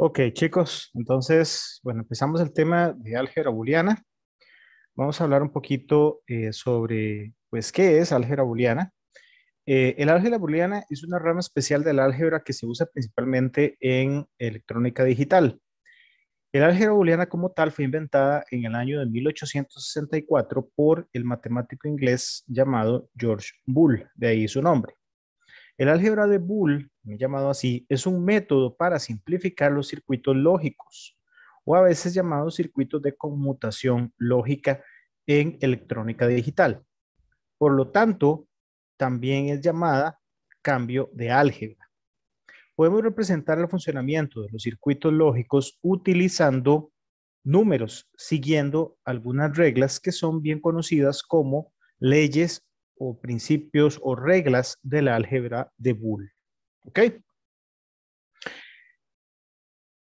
Ok, chicos, entonces, bueno, empezamos el tema de álgebra booleana. Vamos a hablar un poquito eh, sobre, pues, qué es álgebra booleana. Eh, el álgebra booleana es una rama especial del álgebra que se usa principalmente en electrónica digital. El álgebra booleana como tal fue inventada en el año de 1864 por el matemático inglés llamado George Bull, de ahí su nombre. El álgebra de Boole, llamado así, es un método para simplificar los circuitos lógicos o a veces llamados circuitos de conmutación lógica en electrónica digital. Por lo tanto, también es llamada cambio de álgebra. Podemos representar el funcionamiento de los circuitos lógicos utilizando números, siguiendo algunas reglas que son bien conocidas como leyes o principios o reglas de la álgebra de Boole. ¿Ok?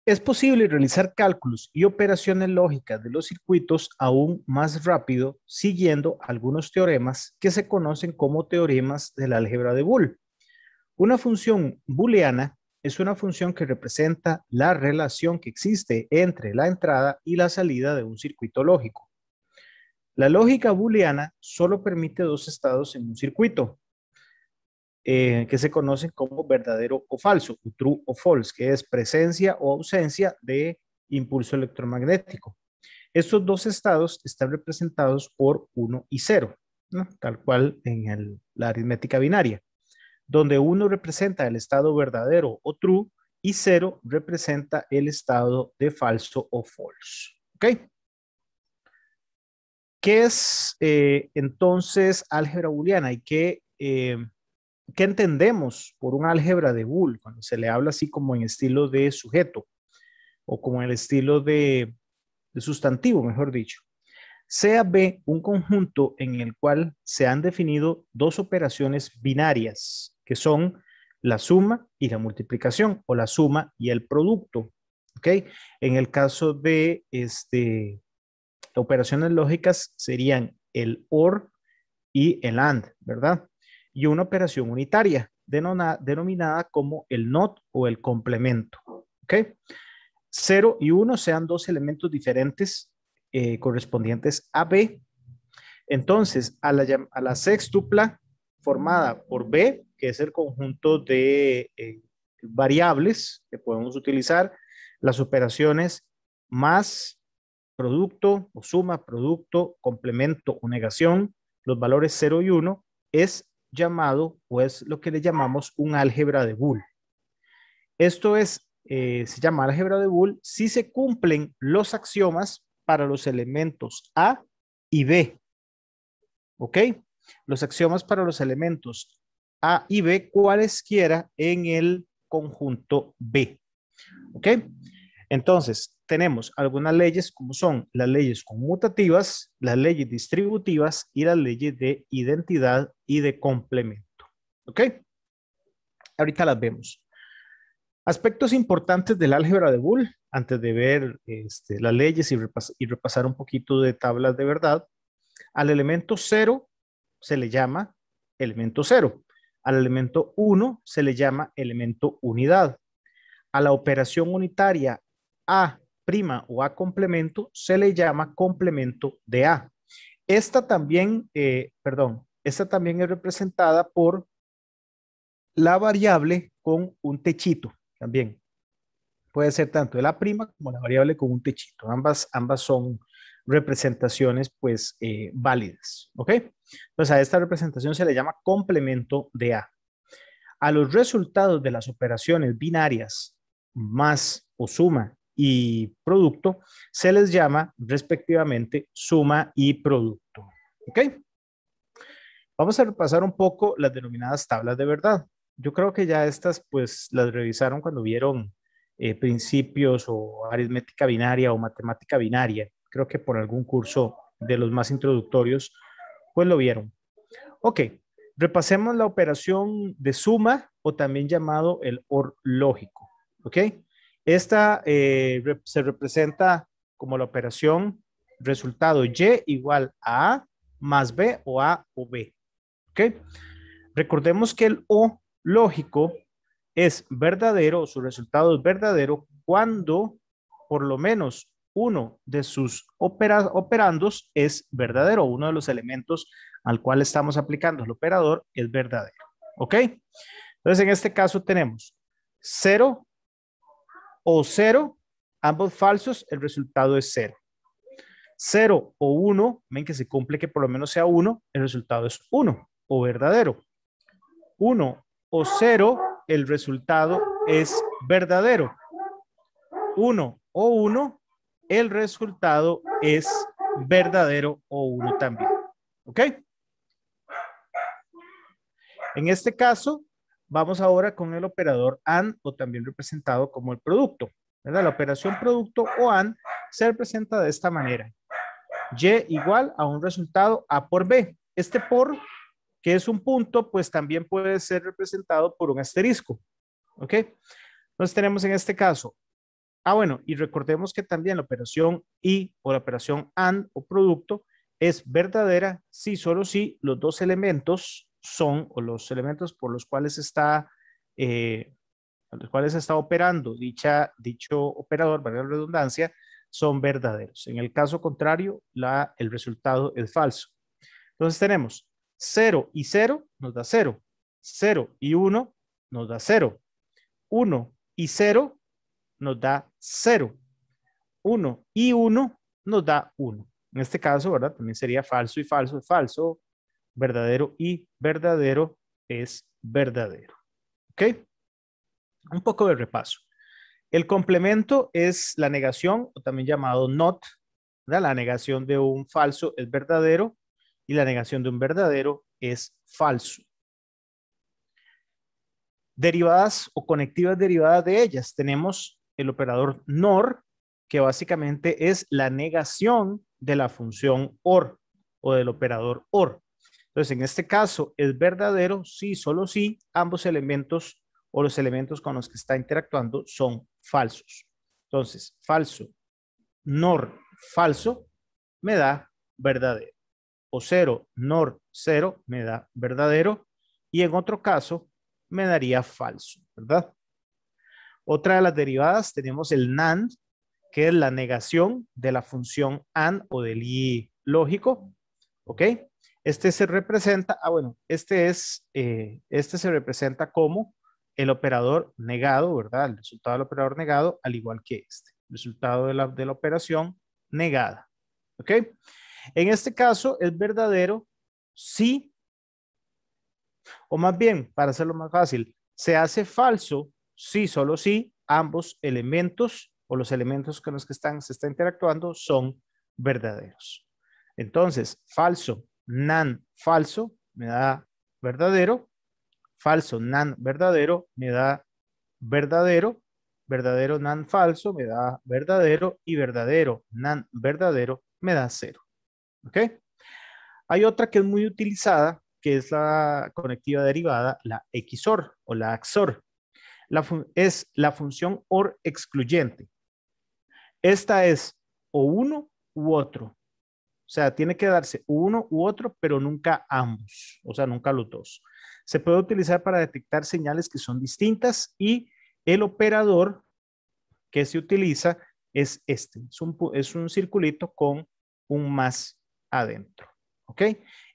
Es posible realizar cálculos y operaciones lógicas de los circuitos aún más rápido siguiendo algunos teoremas que se conocen como teoremas de la álgebra de Boole. Una función booleana es una función que representa la relación que existe entre la entrada y la salida de un circuito lógico. La lógica booleana solo permite dos estados en un circuito, eh, que se conocen como verdadero o falso, o true o false, que es presencia o ausencia de impulso electromagnético. Estos dos estados están representados por 1 y 0, tal cual en la aritmética binaria, donde 1 representa el estado verdadero o true y 0 representa el estado de falso o false. ¿Ok? ¿Qué es eh, entonces álgebra booleana y eh, qué, entendemos por un álgebra de Boole cuando se le habla así como en estilo de sujeto o como en el estilo de, sustantivo, mejor dicho? Sea B un conjunto en el cual se han definido dos operaciones binarias, que son la suma y la multiplicación, o la suma y el producto. ¿Ok? En el caso de este, las Operaciones lógicas serían el OR y el AND, ¿verdad? Y una operación unitaria, denominada como el NOT o el complemento. ¿Ok? 0 y uno sean dos elementos diferentes eh, correspondientes a B. Entonces, a la, sextupla formada por B, que es el conjunto de eh, variables que podemos utilizar, las operaciones más producto o suma, producto, complemento o negación, los valores 0 y 1, es llamado o es lo que le llamamos un álgebra de Boole. Esto es, eh, se llama álgebra de Boole si se cumplen los axiomas para los elementos A y B. ¿Ok? Los axiomas para los elementos A y B, cualesquiera en el conjunto B. ¿Ok? Entonces, tenemos algunas leyes como son las leyes conmutativas, las leyes distributivas y las leyes de identidad y de complemento. ¿Ok? Ahorita las vemos. Aspectos importantes del álgebra de Boole, antes de ver este, las leyes y, y repasar un poquito de tablas de verdad, al elemento cero se le llama elemento cero. Al elemento 1 se le llama elemento unidad. A la operación unitaria a' prima o A complemento se le llama complemento de A. Esta también, eh, perdón, esta también es representada por la variable con un techito también. Puede ser tanto la prima como la variable con un techito. Ambas, ambas son representaciones pues eh, válidas, ¿ok? Entonces a esta representación se le llama complemento de A. A los resultados de las operaciones binarias más o suma y producto, se les llama respectivamente suma y producto. ¿Ok? Vamos a repasar un poco las denominadas tablas de verdad. Yo creo que ya estas pues las revisaron cuando vieron eh, principios o aritmética binaria o matemática binaria. Creo que por algún curso de los más introductorios pues lo vieron. Ok, repasemos la operación de suma o también llamado el OR lógico. ¿Ok? Esta eh, se representa como la operación resultado Y igual a A más B o A o B. ¿Ok? Recordemos que el O lógico es verdadero, su resultado es verdadero cuando por lo menos uno de sus operandos es verdadero, uno de los elementos al cual estamos aplicando el operador es verdadero. ¿Ok? Entonces, en este caso tenemos 0 o 0, ambos falsos, el resultado es 0. 0 o 1, ven que se cumple que por lo menos sea 1, el resultado es 1 o verdadero. 1 o 0, el resultado es verdadero. 1 o 1, el resultado es verdadero o 1 también. ¿Ok? En este caso, Vamos ahora con el operador AND o también representado como el producto. La operación producto o AND se representa de esta manera. Y igual a un resultado A por B. Este por, que es un punto, pues también puede ser representado por un asterisco. ¿Ok? Entonces tenemos en este caso. Ah, bueno, y recordemos que también la operación y o la operación AND o producto es verdadera si solo si los dos elementos son o los elementos por los cuales está, eh, los cuales está operando dicha, dicho operador, variable redundancia, son verdaderos. En el caso contrario, el resultado es falso. Entonces tenemos 0 y 0 nos da 0. 0 y 1 nos da 0. 1 y 0 nos da 0. 1 y 1 nos da 1. En este caso, ¿verdad? También sería falso y falso y falso, verdadero y verdadero es verdadero. ¿Ok? Un poco de repaso. El complemento es la negación, o también llamado not. La negación de un falso es verdadero y la negación de un verdadero es falso. Derivadas o conectivas derivadas de ellas. Tenemos el operador nor, que básicamente es la negación de la función or o del operador or. Entonces, en este caso, es verdadero si, solo si, ambos elementos o los elementos con los que está interactuando son falsos. Entonces, falso, nor, falso, me da verdadero. O cero, nor, cero, me da verdadero. Y en otro caso, me daría falso, ¿verdad? Otra de las derivadas tenemos el NAND, que es la negación de la función AND o del I lógico, ¿ok? Este se representa, ah, bueno, este es, eh, este se representa como el operador negado, ¿verdad? El resultado del operador negado, al igual que este, resultado de la, de la operación negada, ¿ok? En este caso es verdadero si, o más bien, para hacerlo más fácil, se hace falso si, solo si, ambos elementos o los elementos con los que están, se está interactuando son verdaderos. Entonces, falso nan falso me da verdadero, falso nan verdadero me da verdadero, verdadero nan falso me da verdadero y verdadero nan verdadero me da cero. ¿Ok? Hay otra que es muy utilizada, que es la conectiva derivada, la XOR o la AXOR. es la función OR excluyente. Esta es o uno u otro. O sea, tiene que darse uno u otro, pero nunca ambos, o sea, nunca los dos. Se puede utilizar para detectar señales que son distintas y el operador que se utiliza es este, es un, circulito con un más adentro, ¿ok?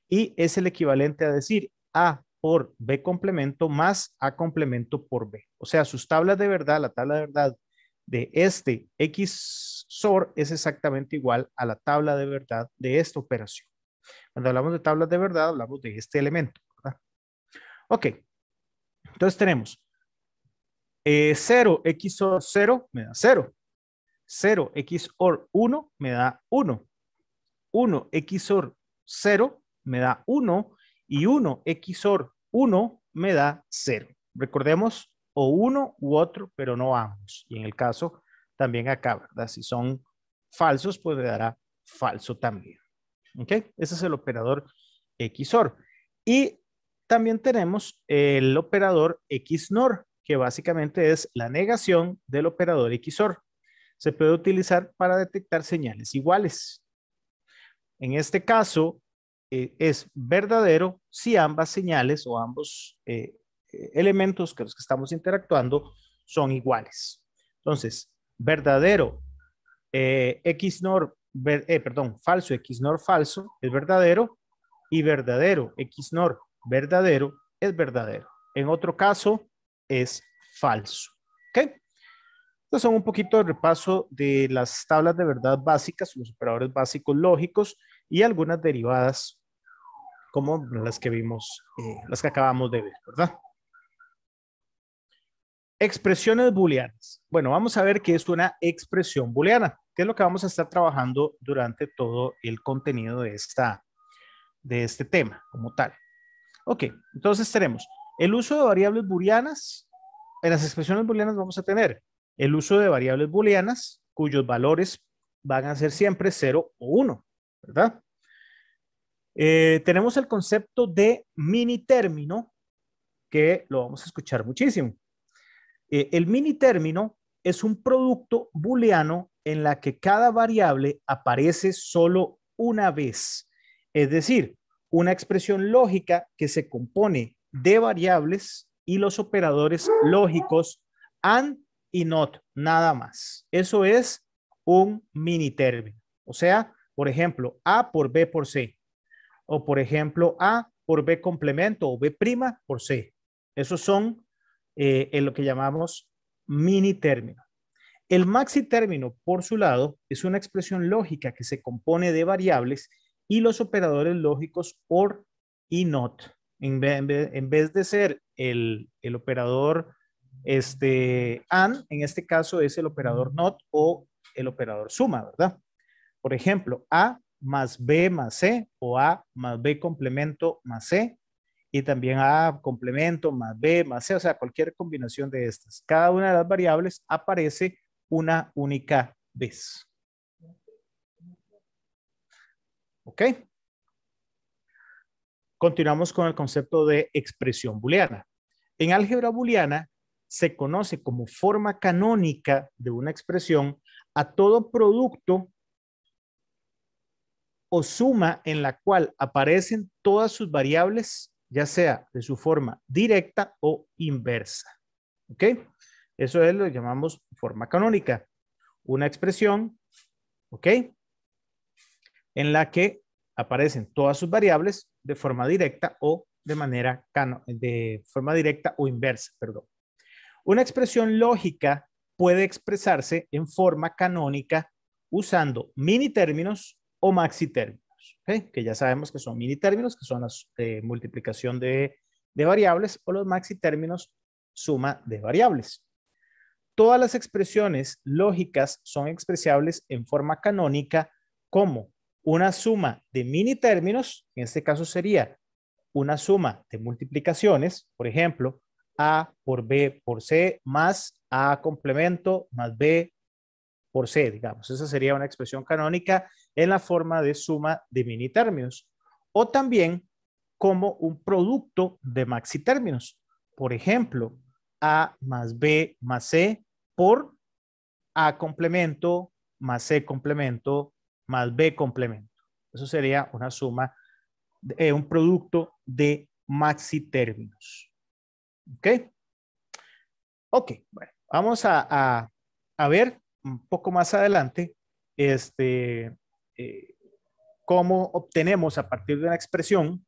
Y es el equivalente a decir A por B complemento más A complemento por B. O sea, sus tablas de verdad, la tabla de verdad de este X XOR es exactamente igual a la tabla de verdad de esta operación. Cuando hablamos de tablas de verdad, hablamos de este elemento. ¿verdad? Ok, entonces tenemos 0 XOR 0 me da 0. 0 XOR 1 me da 1. 1 XOR 0 me da 1 y 1 XOR 1 me da 0. Recordemos o uno u otro, pero no ambos. Y en el caso también acá, ¿verdad? Si son falsos, pues le dará falso también. ¿Ok? Ese es el operador XOR. Y también tenemos el operador XNOR, que básicamente es la negación del operador XOR. Se puede utilizar para detectar señales iguales. En este caso, eh, es verdadero si ambas señales o ambos eh, elementos que los que estamos interactuando son iguales. Entonces, verdadero eh, XNOR, eh, perdón, falso XNOR falso es verdadero y verdadero XNOR verdadero es verdadero. En otro caso es falso. ¿Ok? Estos son un poquito de repaso de las tablas de verdad básicas, los operadores básicos lógicos y algunas derivadas como las que vimos, eh, las que acabamos de ver, ¿verdad? Expresiones booleanas. Bueno, vamos a ver qué es una expresión booleana, que es lo que vamos a estar trabajando durante todo el contenido de, esta, de este tema como tal. Ok, entonces tenemos el uso de variables booleanas. En las expresiones booleanas vamos a tener el uso de variables booleanas cuyos valores van a ser siempre 0 o 1, ¿verdad? Eh, tenemos el concepto de mini término que lo vamos a escuchar muchísimo. Eh, el mini término es un producto booleano en la que cada variable aparece solo una vez. Es decir, una expresión lógica que se compone de variables y los operadores lógicos and y not, nada más. Eso es un mini término. O sea, por ejemplo, A por B por C. O por ejemplo, A por B complemento o B prima por C. Esos son eh, en lo que llamamos mini término. El maxi término, por su lado, es una expresión lógica que se compone de variables y los operadores lógicos or y not. En vez, de ser el, operador este, and, en este caso es el operador not o el operador suma, ¿verdad? Por ejemplo, A más B más C o A más B complemento más C y también A, complemento, más B, más C, o sea, cualquier combinación de estas. Cada una de las variables aparece una única vez. ¿Ok? Continuamos con el concepto de expresión booleana. En álgebra booleana se conoce como forma canónica de una expresión a todo producto o suma en la cual aparecen todas sus variables ya sea de su forma directa o inversa. ¿Ok? Eso es lo que llamamos forma canónica. Una expresión, ¿ok? En la que aparecen todas sus variables de forma directa o de manera de forma directa o inversa, perdón. Una expresión lógica puede expresarse en forma canónica usando mini términos o maxi términos. ¿eh? que ya sabemos que son mini términos, que son la eh, multiplicación de, variables, o los maxi términos, suma de variables. Todas las expresiones lógicas son expresables en forma canónica como una suma de mini términos, en este caso sería una suma de multiplicaciones, por ejemplo, A por B por C más A complemento más B por C, digamos. Esa sería una expresión canónica en la forma de suma de mini términos o también como un producto de maxi términos Por ejemplo, A más B más C por A complemento más C complemento más B complemento. Eso sería una suma, de, eh, un producto de términos ¿Ok? Ok, bueno, vamos a, a ver un poco más adelante este, eh, cómo obtenemos a partir de una expresión,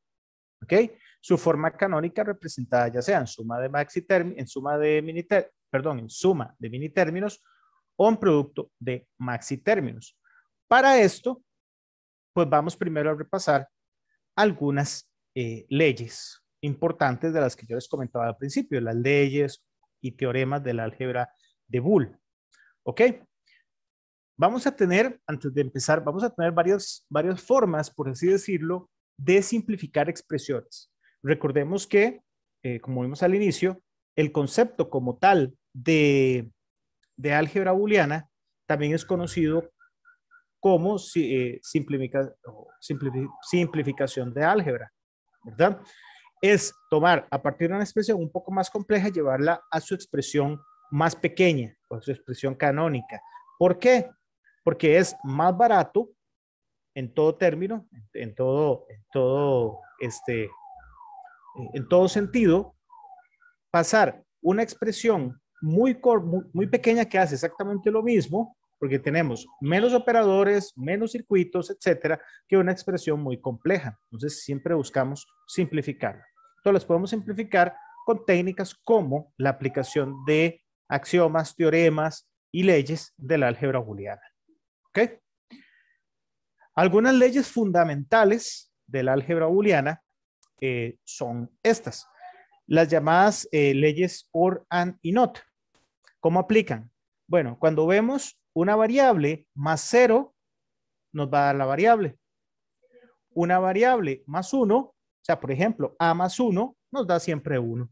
¿ok? Su forma canónica representada ya sea en suma de maxi en suma de mini perdón, en suma de mini términos o en producto de maxi términos. Para esto, pues vamos primero a repasar algunas eh, leyes importantes de las que yo les comentaba al principio, las leyes y teoremas de la álgebra de Boole. ¿Ok? vamos a tener, antes de empezar, vamos a tener varias, varias formas, por así decirlo, de simplificar expresiones. Recordemos que, eh, como vimos al inicio, el concepto como tal de, de álgebra booleana también es conocido como eh, simplifica, simplificación de álgebra, ¿verdad? Es tomar a partir de una expresión un poco más compleja, llevarla a su expresión más pequeña, o a su expresión canónica. ¿Por qué? porque es más barato en todo término, en todo, en todo, este, en todo sentido, pasar una expresión muy, muy, pequeña que hace exactamente lo mismo, porque tenemos menos operadores, menos circuitos, etcétera, que una expresión muy compleja. Entonces, siempre buscamos simplificarla. Entonces, las podemos simplificar con técnicas como la aplicación de axiomas, teoremas y leyes de la álgebra booleana. Algunas leyes fundamentales del álgebra booleana eh, son estas, las llamadas eh, leyes OR, AND y NOT. ¿Cómo aplican? Bueno, cuando vemos una variable más cero, nos va a dar la variable. Una variable más uno, o sea, por ejemplo, A más uno, nos da siempre uno.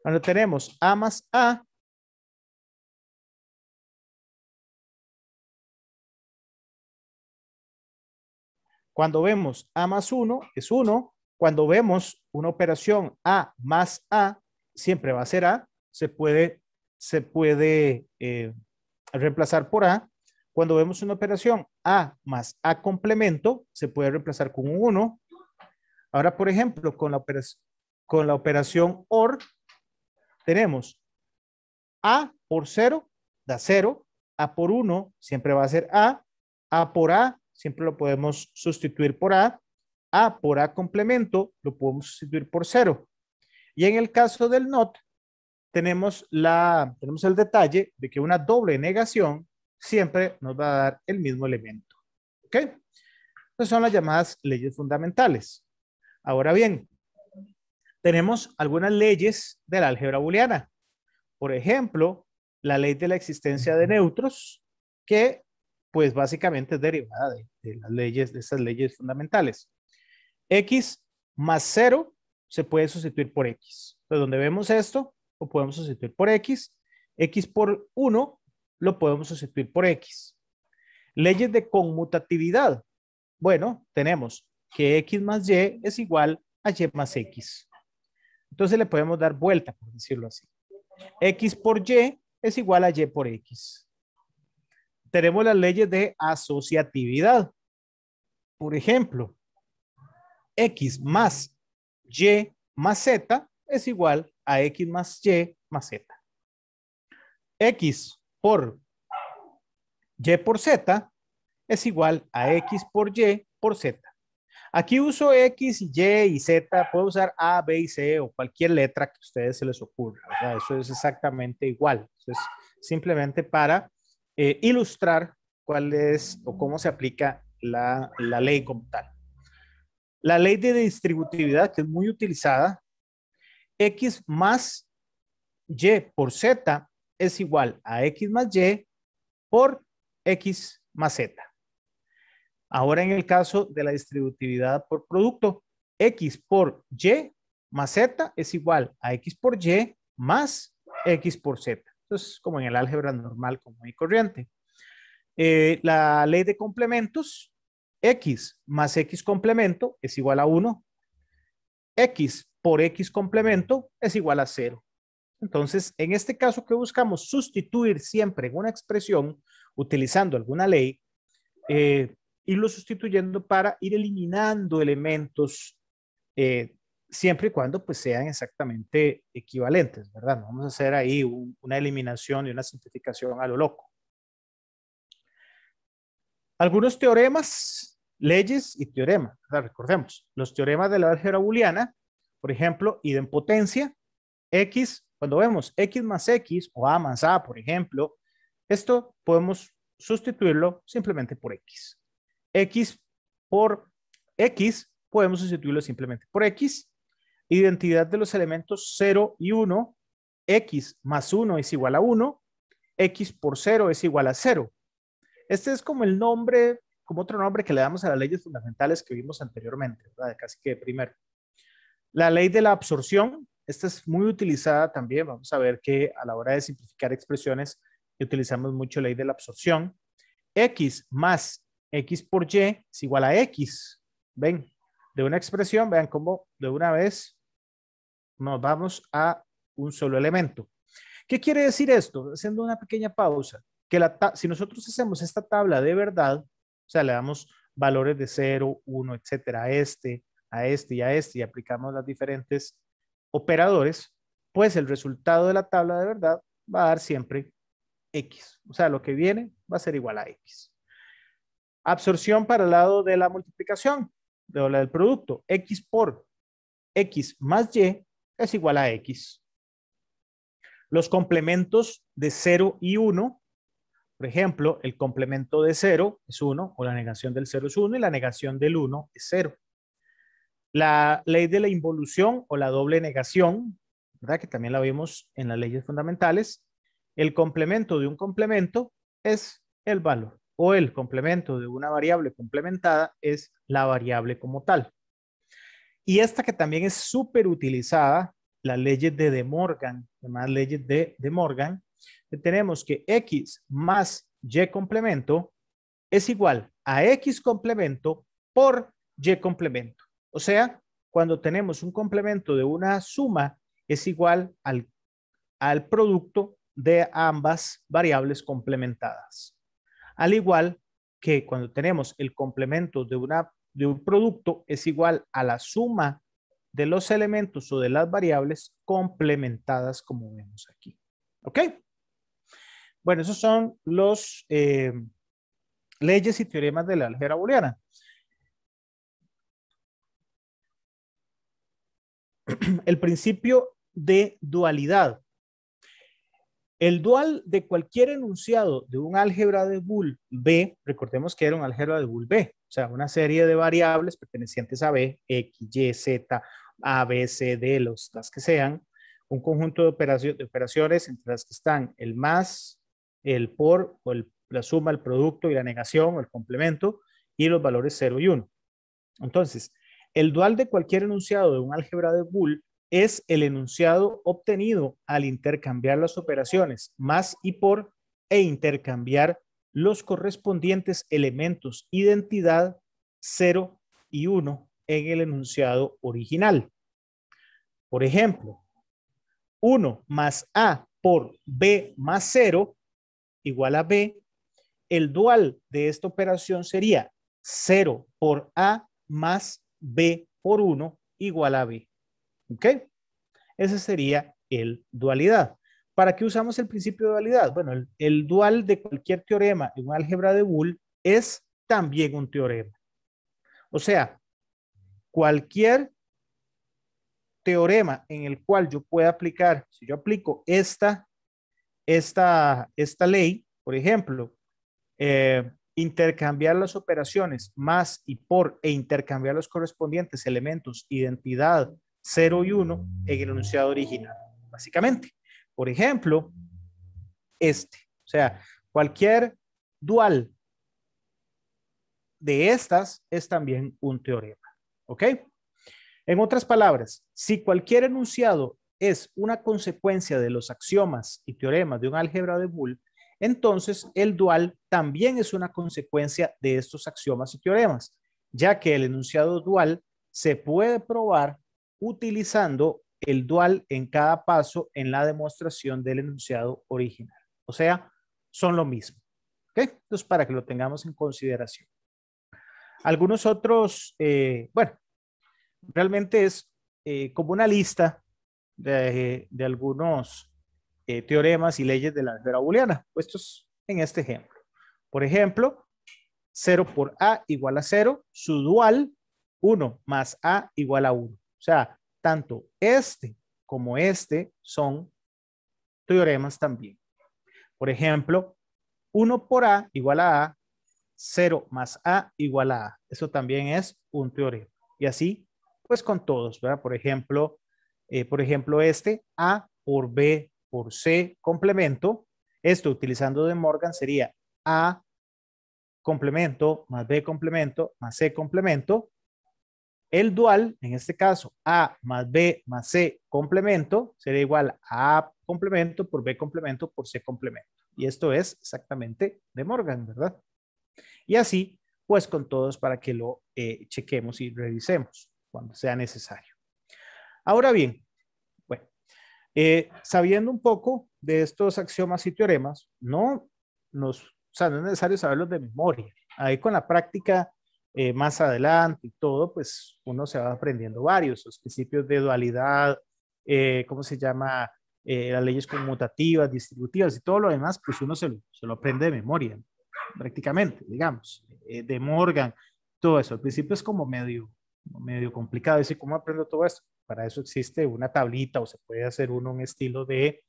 Cuando tenemos A más A, Cuando vemos A más 1 es 1. Cuando vemos una operación A más A, siempre va a ser A. Se puede, se puede eh, reemplazar por A. Cuando vemos una operación A más A complemento, se puede reemplazar con un 1. Ahora, por ejemplo, con la con la operación OR, tenemos A por 0 da 0, A por 1 siempre va a ser A, A por A siempre lo podemos sustituir por A. A por A complemento lo podemos sustituir por cero. Y en el caso del not, tenemos, la, tenemos el detalle de que una doble negación siempre nos va a dar el mismo elemento. ¿Ok? Estas son las llamadas leyes fundamentales. Ahora bien, tenemos algunas leyes de la álgebra booleana. Por ejemplo, la ley de la existencia de neutros, que pues básicamente es derivada de, las leyes, de esas leyes fundamentales. X más 0 se puede sustituir por X. Entonces, donde vemos esto, lo podemos sustituir por X. X por 1 lo podemos sustituir por X. Leyes de conmutatividad. Bueno, tenemos que X más Y es igual a Y más X. Entonces le podemos dar vuelta, por decirlo así. X por Y es igual a Y por X tenemos las leyes de asociatividad. Por ejemplo, X más Y más Z es igual a X más Y más Z. X por Y por Z es igual a X por Y por Z. Aquí uso X, Y y Z, puedo usar A, B y C o cualquier letra que a ustedes se les ocurra. Eso es exactamente igual. es simplemente para eh, ilustrar cuál es o cómo se aplica la, la ley como tal. La ley de distributividad, que es muy utilizada, X más Y por Z es igual a X más Y por X más Z. Ahora en el caso de la distributividad por producto, X por Y más Z es igual a X por Y más X por Z. Esto como en el álgebra normal, como y corriente. Eh, la ley de complementos, x más x complemento es igual a 1. x por x complemento es igual a 0. Entonces, en este caso que buscamos sustituir siempre en una expresión utilizando alguna ley, eh, irlo sustituyendo para ir eliminando elementos eh, siempre y cuando pues sean exactamente equivalentes, ¿verdad? No vamos a hacer ahí una eliminación y una simplificación a lo loco. Algunos teoremas, leyes y teoremas, ¿verdad? recordemos, los teoremas de la álgebra booleana, por ejemplo, idempotencia, x, cuando vemos x más x o a más a, por ejemplo, esto podemos sustituirlo simplemente por x. x por x podemos sustituirlo simplemente por X identidad de los elementos 0 y 1, x más 1 es igual a 1, x por 0 es igual a 0. Este es como el nombre, como otro nombre que le damos a las leyes fundamentales que vimos anteriormente, ¿verdad? casi que primero. La ley de la absorción, esta es muy utilizada también, vamos a ver que a la hora de simplificar expresiones utilizamos mucho la ley de la absorción. X más X por Y es igual a X. Ven, de una expresión, vean cómo de una vez nos vamos a un solo elemento. ¿Qué quiere decir esto? Haciendo una pequeña pausa, que la si nosotros hacemos esta tabla de verdad, o sea, le damos valores de 0, 1, etcétera, a este, a este y a este, y aplicamos las diferentes operadores, pues el resultado de la tabla de verdad va a dar siempre X. O sea, lo que viene va a ser igual a X. Absorción para el lado de la multiplicación, de la del producto, X por X más Y es igual a X. Los complementos de 0 y 1, por ejemplo, el complemento de 0 es 1, o la negación del 0 es 1, y la negación del 1 es 0. La ley de la involución o la doble negación, ¿verdad? que también la vimos en las leyes fundamentales, el complemento de un complemento es el valor, o el complemento de una variable complementada es la variable como tal. Y esta que también es súper utilizada, las leyes de De Morgan, demás leyes de De Morgan, tenemos que X más Y complemento es igual a X complemento por Y complemento. O sea, cuando tenemos un complemento de una suma, es igual al, al producto de ambas variables complementadas. Al igual que cuando tenemos el complemento de una de un producto es igual a la suma de los elementos o de las variables complementadas como vemos aquí. ¿Ok? Bueno, esos son los eh, leyes y teoremas de la álgebra booleana. El principio de dualidad. El dual de cualquier enunciado de un álgebra de Boole B, recordemos que era un álgebra de Boole B, o sea, una serie de variables pertenecientes a B, X, Y, Z, A, B, C, D, los, las que sean, un conjunto de, de operaciones entre las que están el más, el por, o la suma, el producto y la negación, o el complemento, y los valores 0 y 1. Entonces, el dual de cualquier enunciado de un álgebra de Boole es el enunciado obtenido al intercambiar las operaciones más y por e intercambiar los correspondientes elementos identidad 0 y 1 en el enunciado original. Por ejemplo, 1 más A por B más 0 igual a B. El dual de esta operación sería 0 por A más B por 1 igual a B. ¿Ok? Ese sería el dualidad. ¿Para qué usamos el principio de dualidad? Bueno, el, dual de cualquier teorema en un álgebra de Boole es también un teorema. O sea, cualquier teorema en el cual yo pueda aplicar, si yo aplico esta, esta, esta ley, por ejemplo, eh, intercambiar las operaciones más y por e intercambiar los correspondientes elementos, identidad 0 y 1 en el enunciado original, básicamente. Por ejemplo, este. O sea, cualquier dual de estas es también un teorema. ¿Ok? En otras palabras, si cualquier enunciado es una consecuencia de los axiomas y teoremas de un álgebra de Boole, entonces el dual también es una consecuencia de estos axiomas y teoremas, ya que el enunciado dual se puede probar utilizando el dual en cada paso en la demostración del enunciado original. O sea, son lo mismo. ¿Ok? Entonces, para que lo tengamos en consideración. Algunos otros, eh, bueno, realmente es eh, como una lista de, algunos eh, teoremas y leyes de la álgebra booleana, puestos en este ejemplo. Por ejemplo, 0 por A igual a 0, su dual 1 más A igual a 1. O sea, tanto este como este son teoremas también. Por ejemplo, 1 por A igual a A, 0 más A igual a A. Eso también es un teorema. Y así, pues con todos, ¿verdad? Por ejemplo, eh, por ejemplo este, A por B por C complemento. Esto utilizando de Morgan sería A complemento más B complemento más C complemento el dual, en este caso, A más B más C complemento, será igual a A complemento por B complemento por C complemento. Y esto es exactamente de Morgan, ¿verdad? Y así, pues con todos para que lo eh, chequemos y revisemos cuando sea necesario. Ahora bien, bueno, eh, sabiendo un poco de estos axiomas y teoremas, no nos, o sea, no es necesario saberlos de memoria. Ahí con la práctica eh, más adelante y todo, pues uno se va aprendiendo varios, los principios de dualidad, eh, ¿cómo se llama? Eh, las leyes conmutativas, distributivas y todo lo demás, pues uno se lo, aprende de memoria, prácticamente, digamos, de Morgan, todo eso. Al principio es como medio, medio complicado decir, ¿cómo aprendo todo esto? Para eso existe una tablita o se puede hacer uno un estilo de,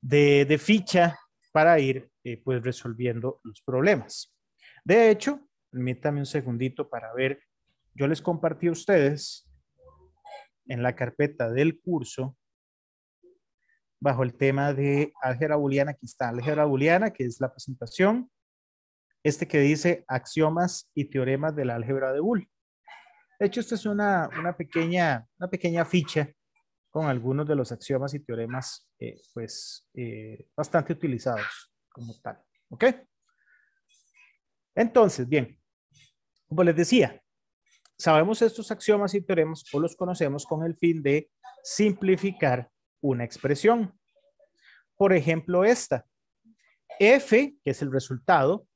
de, de ficha para ir pues resolviendo los problemas. De hecho, permítame un segundito para ver. Yo les compartí a ustedes en la carpeta del curso bajo el tema de álgebra booleana. Aquí está álgebra booleana, que es la presentación. Este que dice axiomas y teoremas de la álgebra de Boole. De hecho, esta es una, una, pequeña, una pequeña ficha con algunos de los axiomas y teoremas eh, pues eh, bastante utilizados como tal. ¿Ok? Entonces, bien, como les decía, sabemos estos axiomas y teoremas o los conocemos con el fin de simplificar una expresión. Por ejemplo, esta. F, que es el resultado,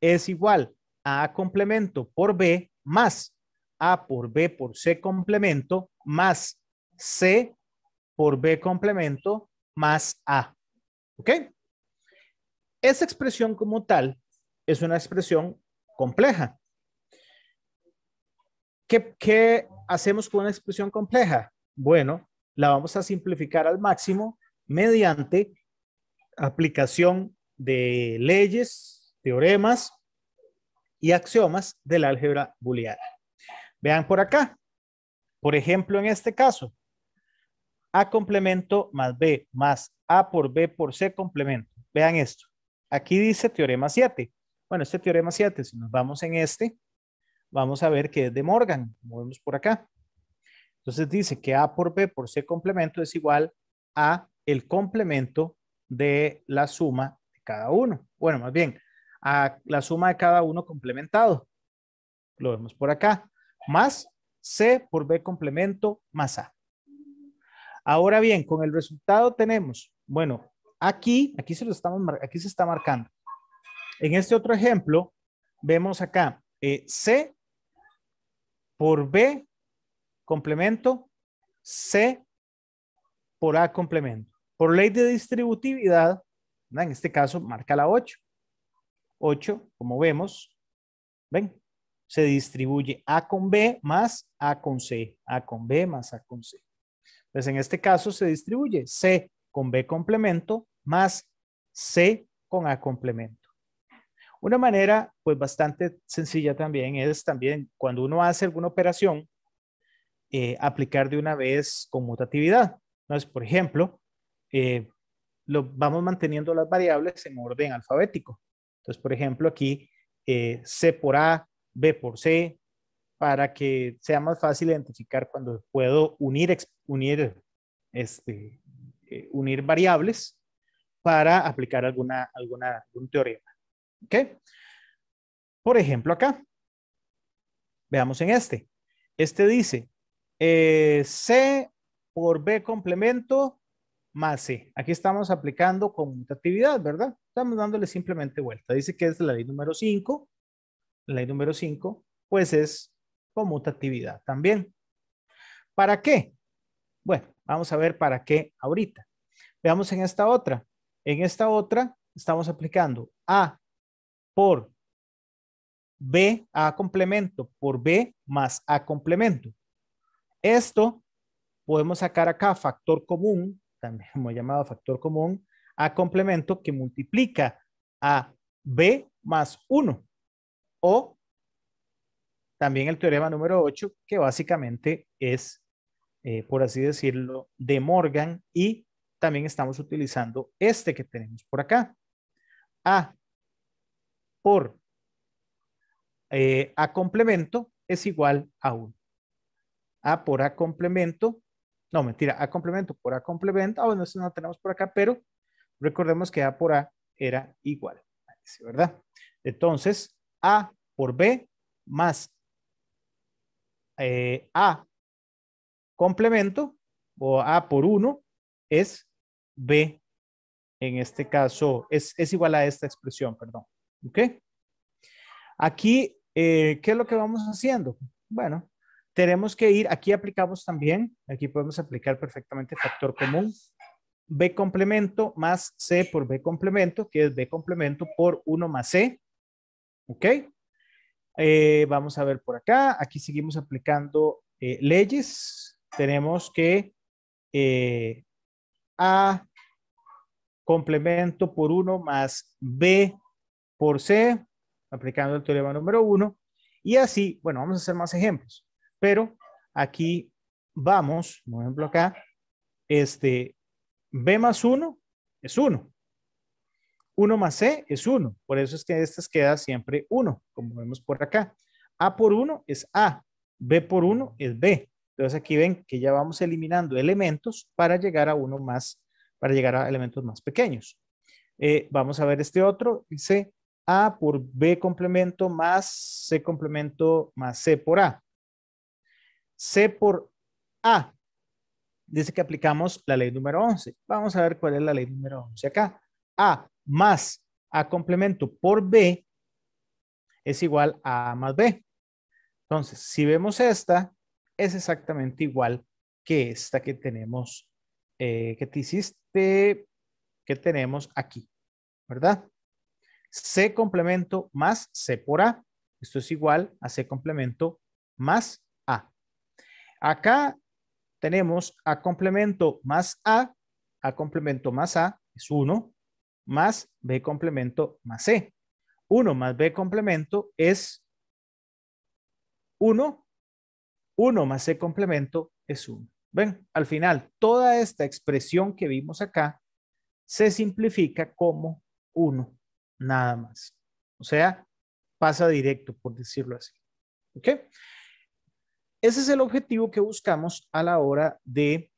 es igual a A complemento por B más A por B por C complemento más C por B complemento más A. ¿Ok? Esa expresión como tal es una expresión compleja. ¿Qué, hacemos con una expresión compleja? Bueno, la vamos a simplificar al máximo mediante aplicación de leyes, teoremas y axiomas del álgebra booleana. Vean por acá. Por ejemplo, en este caso, A complemento más B más A por B por C complemento. Vean esto. Aquí dice teorema 7. Bueno, este teorema 7, si nos vamos en este, vamos a ver que es de Morgan. Movemos por acá. Entonces dice que A por B por C complemento es igual a el complemento de la suma de cada uno. Bueno, más bien, a la suma de cada uno complementado. Lo vemos por acá. Más C por B complemento más A. Ahora bien, con el resultado tenemos, bueno, aquí, aquí se, lo estamos, aquí se está marcando. En este otro ejemplo, vemos acá eh, C por B complemento, C por A complemento. Por ley de distributividad, en este caso marca la 8. 8, como vemos, ¿ven? Se distribuye A con B más A con C. A con B más A con C. Entonces, en este caso se distribuye C con B complemento más C con A complemento. Una manera, pues bastante sencilla también, es también cuando uno hace alguna operación, eh, aplicar de una vez conmutatividad. Entonces, por ejemplo, eh, lo, vamos manteniendo las variables en orden alfabético. Entonces, por ejemplo, aquí eh, C por A, B por C, para que sea más fácil identificar cuando puedo unir, unir, este, unir variables para aplicar alguna, alguna, algún teorema. ¿Ok? Por ejemplo, acá. Veamos en este. Este dice eh, C por B complemento más C. Aquí estamos aplicando conmutatividad, ¿verdad? Estamos dándole simplemente vuelta. Dice que es la ley número 5. La ley número 5, pues es conmutatividad también. ¿Para qué? Bueno, vamos a ver para qué ahorita. Veamos en esta otra. En esta otra estamos aplicando A por B a complemento por B más A complemento. Esto podemos sacar acá factor común, también hemos llamado factor común, A complemento que multiplica a B más 1 o también el teorema número 8 que básicamente es, eh, por así decirlo, de Morgan y también estamos utilizando este que tenemos por acá. A por eh, A complemento es igual a 1. A por A complemento, no, mentira, A complemento por A complemento, ah, bueno, eso no tenemos por acá, pero recordemos que A por A era igual, ¿verdad? Entonces, A por B más eh, A complemento o A por 1 es B, en este caso, es, es igual a esta expresión, perdón. ¿Ok? Aquí, eh, ¿qué es lo que vamos haciendo? Bueno, tenemos que ir, aquí aplicamos también, aquí podemos aplicar perfectamente factor común, B complemento más C por B complemento, que es B complemento por 1 más C, ¿ok? Eh, vamos a ver por acá, aquí seguimos aplicando eh, leyes, tenemos que A complemento por 1 más B por C, aplicando el teorema número 1. Y así, bueno, vamos a hacer más ejemplos. Pero aquí vamos, por ejemplo acá, este, B más 1 es 1. 1 más C es 1. Por eso es que estas queda siempre 1, como vemos por acá. A por 1 es A. B por 1 es B. Entonces aquí ven que ya vamos eliminando elementos para llegar a uno más, para llegar a elementos más pequeños. Eh, vamos a ver este otro. Dice a por B complemento más C complemento más C por A. C por A. Dice que aplicamos la ley número 11. Vamos a ver cuál es la ley número 11 acá. A más A complemento por B es igual a A más B. Entonces, si vemos esta, es exactamente igual que esta que tenemos, eh, que te hiciste, que tenemos aquí, ¿verdad? C complemento más C por A. Esto es igual a C complemento más A. Acá tenemos A complemento más A, A complemento más A es 1, más B complemento más C. 1 más B complemento es 1, 1 más C complemento es 1. Ven, al final, toda esta expresión que vimos acá se simplifica como 1 nada más. O sea, pasa directo, por decirlo así. ¿Ok? Ese es el objetivo que buscamos a la hora de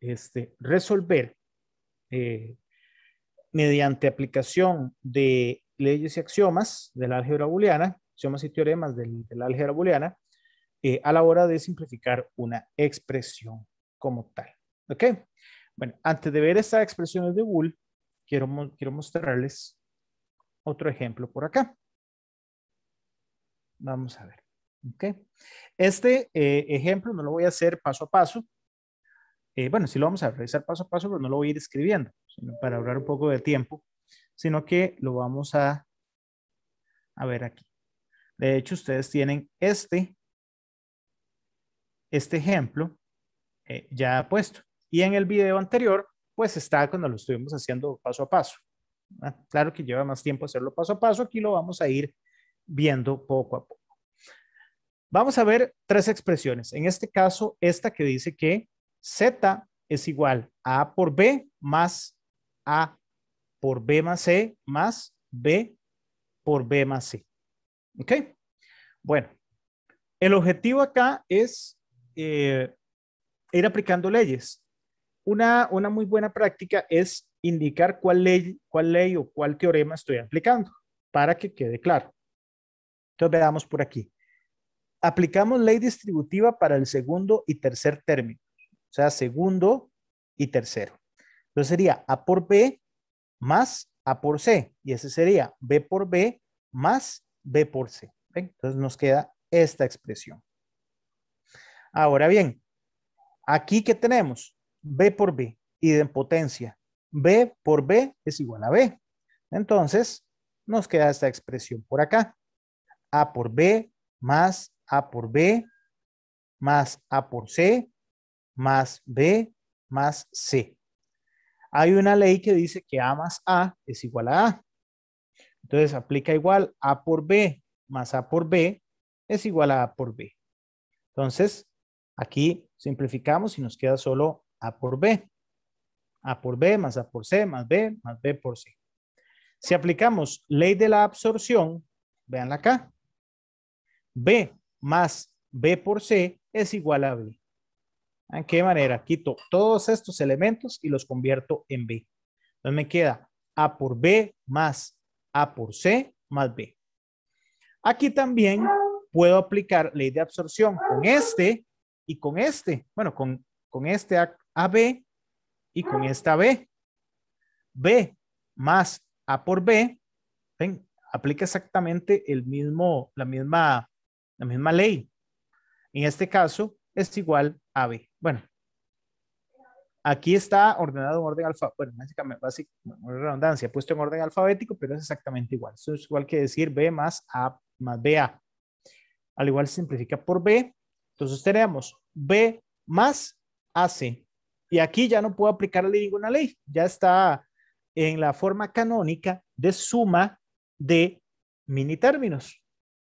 este, resolver eh, mediante aplicación de leyes y axiomas de la álgebra booleana, axiomas y teoremas de la álgebra booleana, eh, a la hora de simplificar una expresión como tal. ¿Ok? Bueno, antes de ver estas expresiones de Boole, quiero, quiero mostrarles otro ejemplo por acá. Vamos a ver. Okay. Este eh, ejemplo no lo voy a hacer paso a paso. Eh, bueno, sí lo vamos a revisar paso a paso, pero no lo voy a ir escribiendo para ahorrar un poco de tiempo, sino que lo vamos a, a ver aquí. De hecho, ustedes tienen este, este ejemplo eh, ya puesto. Y en el video anterior, pues está cuando lo estuvimos haciendo paso a paso. Ah, claro que lleva más tiempo hacerlo paso a paso, aquí lo vamos a ir viendo poco a poco. Vamos a ver tres expresiones. En este caso, esta que dice que Z es igual a por B más A por B más C más B por B más C. ¿Ok? Bueno, el objetivo acá es eh, ir aplicando leyes. Una, una muy buena práctica es indicar cuál ley, cuál ley o cuál teorema estoy aplicando para que quede claro. Entonces veamos por aquí. Aplicamos ley distributiva para el segundo y tercer término, o sea, segundo y tercero. Entonces sería A por B más A por C, y ese sería B por B más B por C. Entonces nos queda esta expresión. Ahora bien, aquí que tenemos B por B, potencia. B por B es igual a B. Entonces, nos queda esta expresión por acá. A por B más A por B más A por C más B más C. Hay una ley que dice que A más A es igual a A. Entonces aplica igual A por B más A por B es igual a A por B. Entonces, aquí simplificamos y nos queda solo A por B. A por B más A por C más B más B por C. Si aplicamos ley de la absorción, veanla acá. B más B por C es igual a B. ¿En qué manera? Quito todos estos elementos y los convierto en B. Entonces me queda A por B más A por C más B. Aquí también puedo aplicar ley de absorción con este y con este. Bueno, con, con este AB y con esta B. B más A por B, aplica exactamente el mismo, la misma, la misma ley. En este caso es igual a B. Bueno, aquí está ordenado en orden alfabético, bueno, básicamente, redundancia, puesto en orden alfabético, pero es exactamente igual. Eso es igual que decir B más A más BA. Al igual simplifica por B, entonces tenemos B más AC. Y aquí ya no puedo aplicarle ninguna ley, ya está en la forma canónica de suma de mini términos.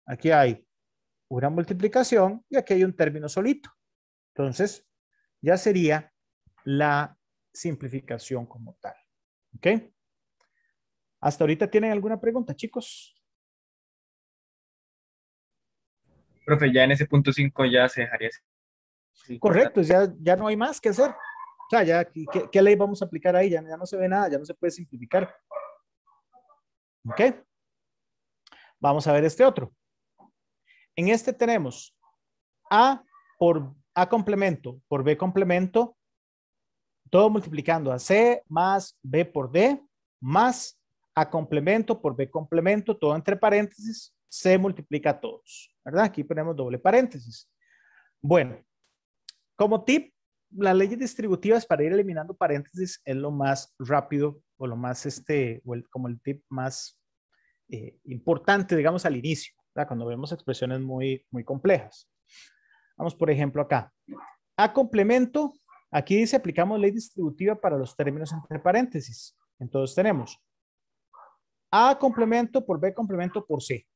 Aquí hay una multiplicación y aquí hay un término solito. Entonces, ya sería la simplificación como tal. ¿Ok? Hasta ahorita tienen alguna pregunta, chicos. Profe, ya en ese punto 5 ya se dejaría. Correcto, ya, ya no hay más que hacer ya, ¿qué, ley vamos a aplicar ahí? Ya, ya no se ve nada, ya no se puede simplificar. ¿Ok? Vamos a ver este otro. En este tenemos A por A complemento por B complemento, todo multiplicando a C más B por D más A complemento por B complemento, todo entre paréntesis, C multiplica a todos, ¿verdad? Aquí ponemos doble paréntesis. Bueno, como tip, las leyes distributivas para ir eliminando paréntesis es lo más rápido o lo más, este, o como el tip más eh, importante, digamos, al inicio, cuando vemos expresiones muy, muy complejas. Vamos, por ejemplo, acá. A complemento, aquí dice aplicamos ley distributiva para los términos entre paréntesis. Entonces tenemos A complemento por B complemento por C.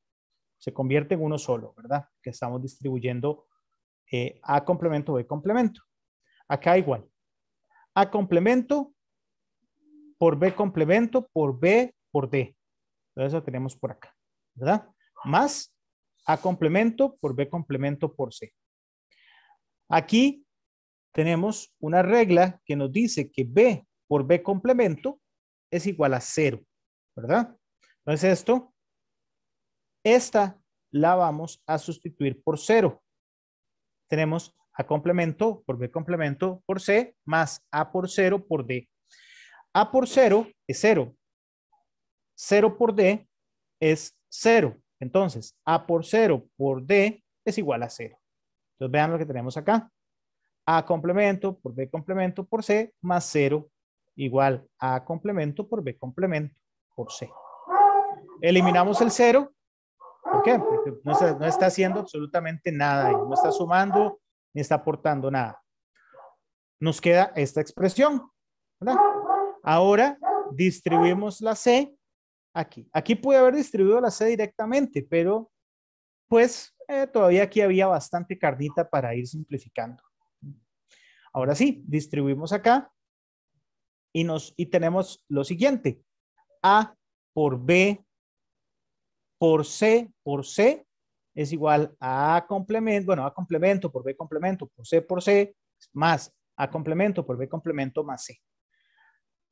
Se convierte en uno solo, ¿verdad? Que estamos distribuyendo eh, A complemento, B complemento. Acá igual. A complemento por B complemento por B por D. Entonces lo tenemos por acá, ¿verdad? Más A complemento por B complemento por C. Aquí tenemos una regla que nos dice que B por B complemento es igual a cero, ¿verdad? Entonces esto, esta la vamos a sustituir por cero. Tenemos a complemento por B complemento por C más A por 0 por D. A por 0 es 0. 0 por D es 0. Entonces, A por 0 por D es igual a 0. Entonces, vean lo que tenemos acá. A complemento por B complemento por C más 0 igual a complemento por B complemento por C. Eliminamos el 0. ¿Por qué? Porque no está, no está haciendo absolutamente nada. Ahí. No está sumando, ni está aportando nada. Nos queda esta expresión. ¿verdad? Ahora distribuimos la C aquí. Aquí pude haber distribuido la C directamente, pero pues eh, todavía aquí había bastante carnita para ir simplificando. Ahora sí, distribuimos acá y, nos, y tenemos lo siguiente. A por B por C por C es igual a complemento, bueno, A complemento por B complemento por C por C, más A complemento por B complemento más C.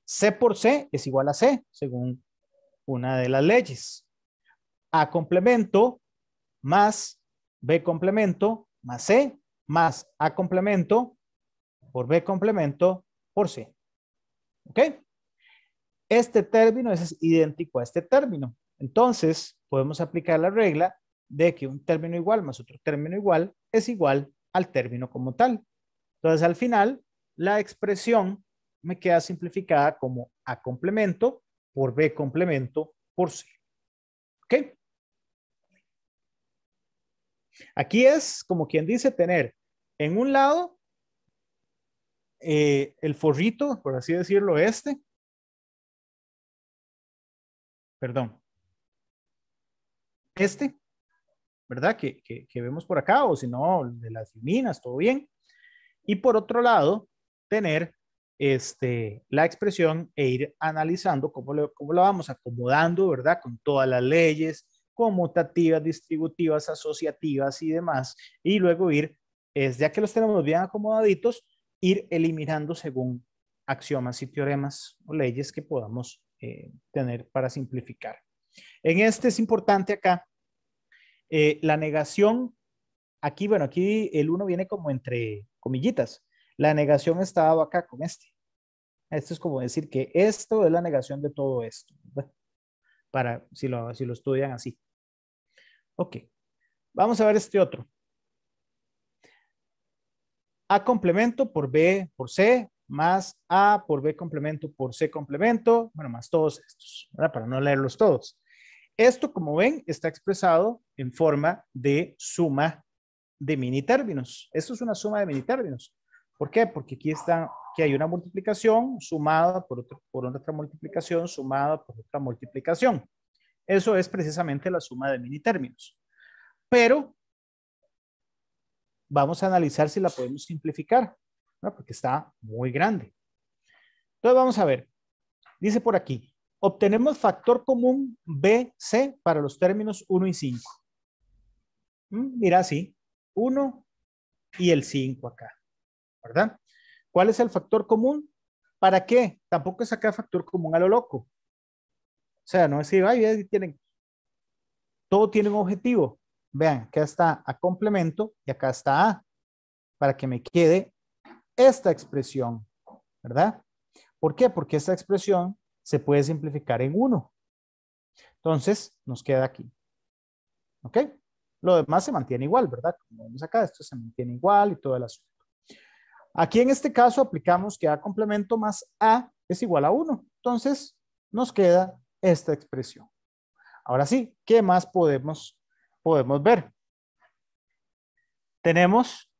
C por C es igual a C, según una de las leyes. A complemento más B complemento más C, más A complemento por B complemento por C. ¿Ok? Este término es idéntico a este término. Entonces, podemos aplicar la regla de que un término igual más otro término igual es igual al término como tal. Entonces, al final, la expresión me queda simplificada como A complemento por B complemento por C. ¿Ok? Aquí es, como quien dice, tener en un lado eh, el forrito, por así decirlo, este. Perdón. Este. ¿verdad? Que, vemos por acá, o si no, de las minas, todo bien. Y por otro lado, tener este, la expresión e ir analizando cómo, cómo la vamos acomodando, ¿verdad? Con todas las leyes conmutativas, distributivas, asociativas y demás. Y luego ir, es, ya que los tenemos bien acomodaditos, ir eliminando según axiomas y teoremas o leyes que podamos eh, tener para simplificar. En este es importante acá eh, la negación, aquí, bueno, aquí el uno viene como entre comillitas. La negación está acá con este. Esto es como decir que esto es la negación de todo esto, Para, si lo, si lo estudian así. Ok. Vamos a ver este otro. A complemento por B por C, más A por B complemento por C complemento, bueno, más todos estos, Para no leerlos todos. Esto, como ven, está expresado en forma de suma de mini términos. Esto es una suma de minitérminos. ¿Por qué? Porque aquí está que hay una multiplicación sumada por, por otra multiplicación sumada por otra multiplicación. Eso es precisamente la suma de mini términos. Pero vamos a analizar si la podemos simplificar, porque está muy grande. Entonces vamos a ver. Dice por aquí, obtenemos factor común C para los términos 1 y 5. Mm, mira así, 1 y el 5 acá, ¿verdad? ¿Cuál es el factor común? ¿Para qué? Tampoco es acá factor común a lo loco. O sea, no es decir, ay, tienen, todo tiene un objetivo. Vean, acá está A complemento y acá está A, para que me quede esta expresión, ¿verdad? ¿Por qué? Porque esta expresión se puede simplificar en 1. Entonces, nos queda aquí. ¿Ok? Lo demás se mantiene igual, ¿verdad? Como vemos acá, esto se mantiene igual y todo el asunto. Aquí en este caso aplicamos que A complemento más A es igual a 1. Entonces, nos queda esta expresión. Ahora sí, ¿qué más podemos, podemos ver? Tenemos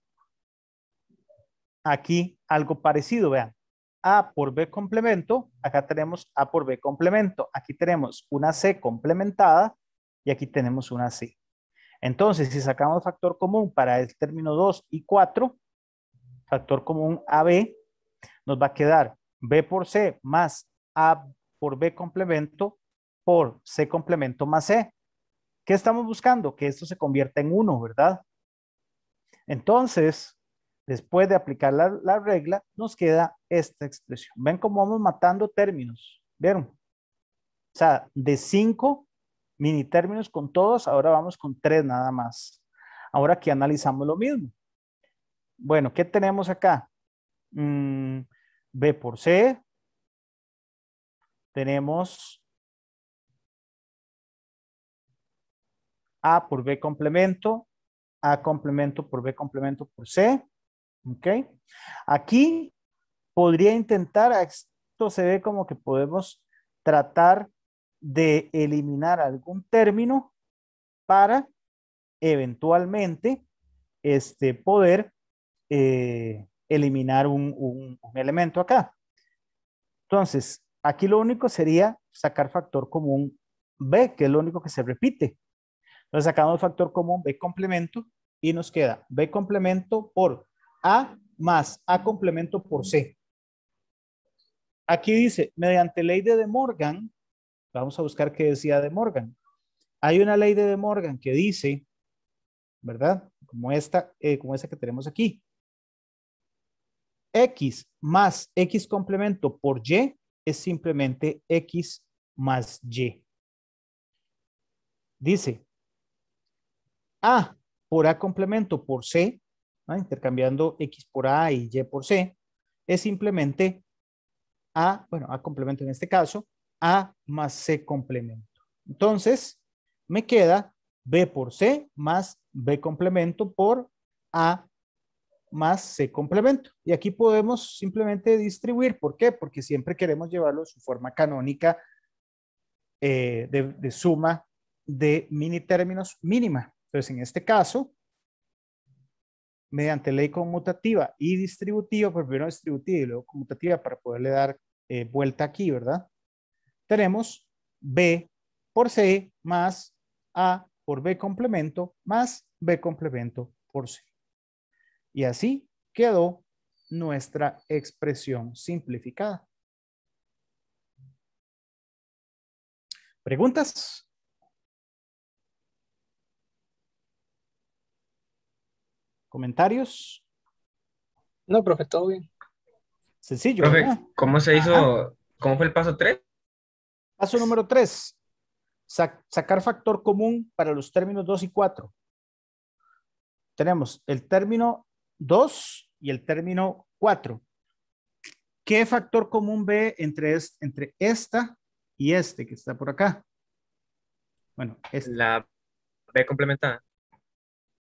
aquí algo parecido, vean. A por B complemento, acá tenemos A por B complemento, aquí tenemos una C complementada y aquí tenemos una C. Entonces, si sacamos factor común para el término 2 y 4, factor común AB, nos va a quedar B por C más A por B complemento por C complemento más C. ¿Qué estamos buscando? Que esto se convierta en 1, ¿verdad? Entonces, Después de aplicar la, regla, nos queda esta expresión. ¿Ven cómo vamos matando términos? ¿Vieron? O sea, de cinco mini términos con todos, ahora vamos con tres nada más. Ahora aquí analizamos lo mismo. Bueno, ¿qué tenemos acá? Mm, B por C. Tenemos A por B complemento, A complemento por B complemento por C. ¿Ok? Aquí podría intentar, esto se ve como que podemos tratar de eliminar algún término para eventualmente este, poder eh, eliminar un, un elemento acá. Entonces, aquí lo único sería sacar factor común B, que es lo único que se repite. Entonces sacamos factor común B complemento y nos queda B complemento por a más A complemento por C. Aquí dice, mediante ley de De Morgan, vamos a buscar qué decía De Morgan. Hay una ley de De Morgan que dice, ¿verdad? Como esta, eh, como esa que tenemos aquí. X más X complemento por Y es simplemente X más Y. Dice, A por A complemento por C intercambiando X por A y Y por C, es simplemente A, bueno, A complemento en este caso, A más C complemento. Entonces, me queda B por C más B complemento por A más C complemento. Y aquí podemos simplemente distribuir. ¿Por qué? Porque siempre queremos llevarlo a su forma canónica eh, de, de suma de mini términos mínima. Entonces, en este caso, mediante ley conmutativa y distributiva, pues primero distributiva y luego conmutativa para poderle dar eh, vuelta aquí, ¿verdad? Tenemos B por C más A por B complemento más B complemento por C. Y así quedó nuestra expresión simplificada. ¿Preguntas? ¿Comentarios? No, profe, todo bien. Sencillo. Profe, ¿cómo se hizo? ¿Cómo fue el paso 3? Paso número 3. sacar factor común para los términos 2 y 4. Tenemos el término 2 y el término 4. ¿Qué factor común ve entre, es, entre esta y este que está por acá? Bueno, es la B complementada.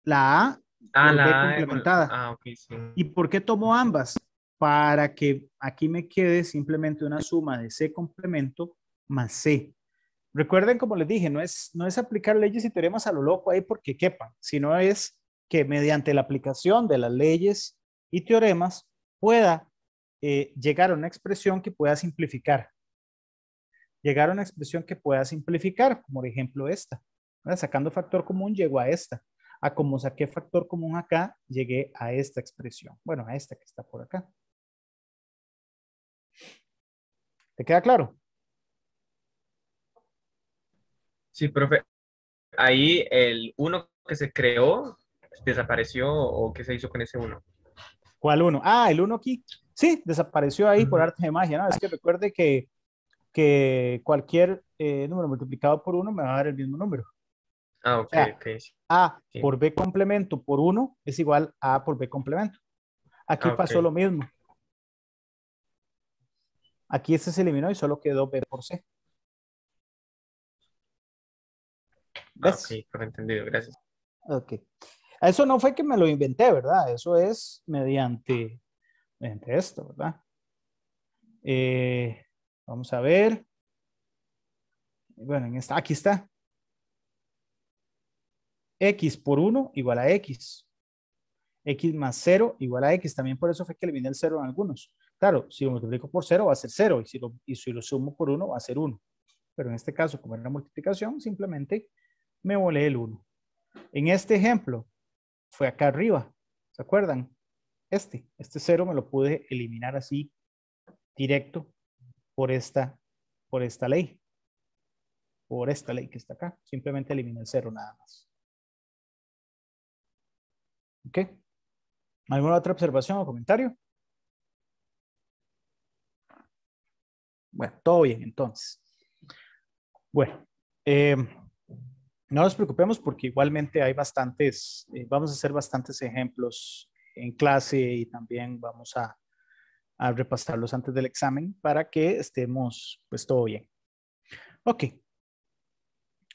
La A ah, eh, Ah, ¿Y por qué tomo ambas? Para que aquí me quede simplemente una suma de C complemento más C. Recuerden, como les dije, no es, no es aplicar leyes y teoremas a lo loco ahí porque quepan, sino es que mediante la aplicación de las leyes y teoremas pueda eh, llegar a una expresión que pueda simplificar. Llegar a una expresión que pueda simplificar, como por ejemplo esta. Sacando factor común llegó a esta a como saqué factor común acá, llegué a esta expresión. Bueno, a esta que está por acá. ¿Te queda claro? Sí, profe. Ahí el 1 que se creó desapareció o qué se hizo con ese 1. ¿Cuál 1? Ah, el 1 aquí. Sí, desapareció ahí por arte de magia. ¿no? Es que recuerde que, que cualquier eh, número multiplicado por 1 me va a dar el mismo número. Ah, ok, A por B complemento por 1 es igual a A por B complemento. Aquí ah, pasó lo mismo. Aquí este se eliminó y solo quedó B por C. Sí, Ah, entendido, gracias. Ok. Eso no fue que me lo inventé, ¿verdad? Eso es mediante, esto, ¿verdad? Eh, vamos a ver. Bueno, en aquí está x por 1 igual a x. x más 0 igual a x. También por eso fue que eliminé el 0 en algunos. Claro, si lo multiplico por 0 va a ser 0 y si lo, si lo sumo por 1 va a ser 1. Pero en este caso, como era una multiplicación, simplemente me volé el 1. En este ejemplo, fue acá arriba. ¿Se acuerdan? Este, este 0 me lo pude eliminar así directo por esta, por esta ley. Por esta ley que está acá. Simplemente eliminé el 0 nada más. ¿Ok? ¿Alguna otra observación o comentario? Bueno, todo bien entonces. Bueno, em, no nos preocupemos porque igualmente hay bastantes, eh, vamos a hacer bastantes ejemplos en clase y también vamos a, a repasarlos antes del examen para que estemos pues todo bien. Ok.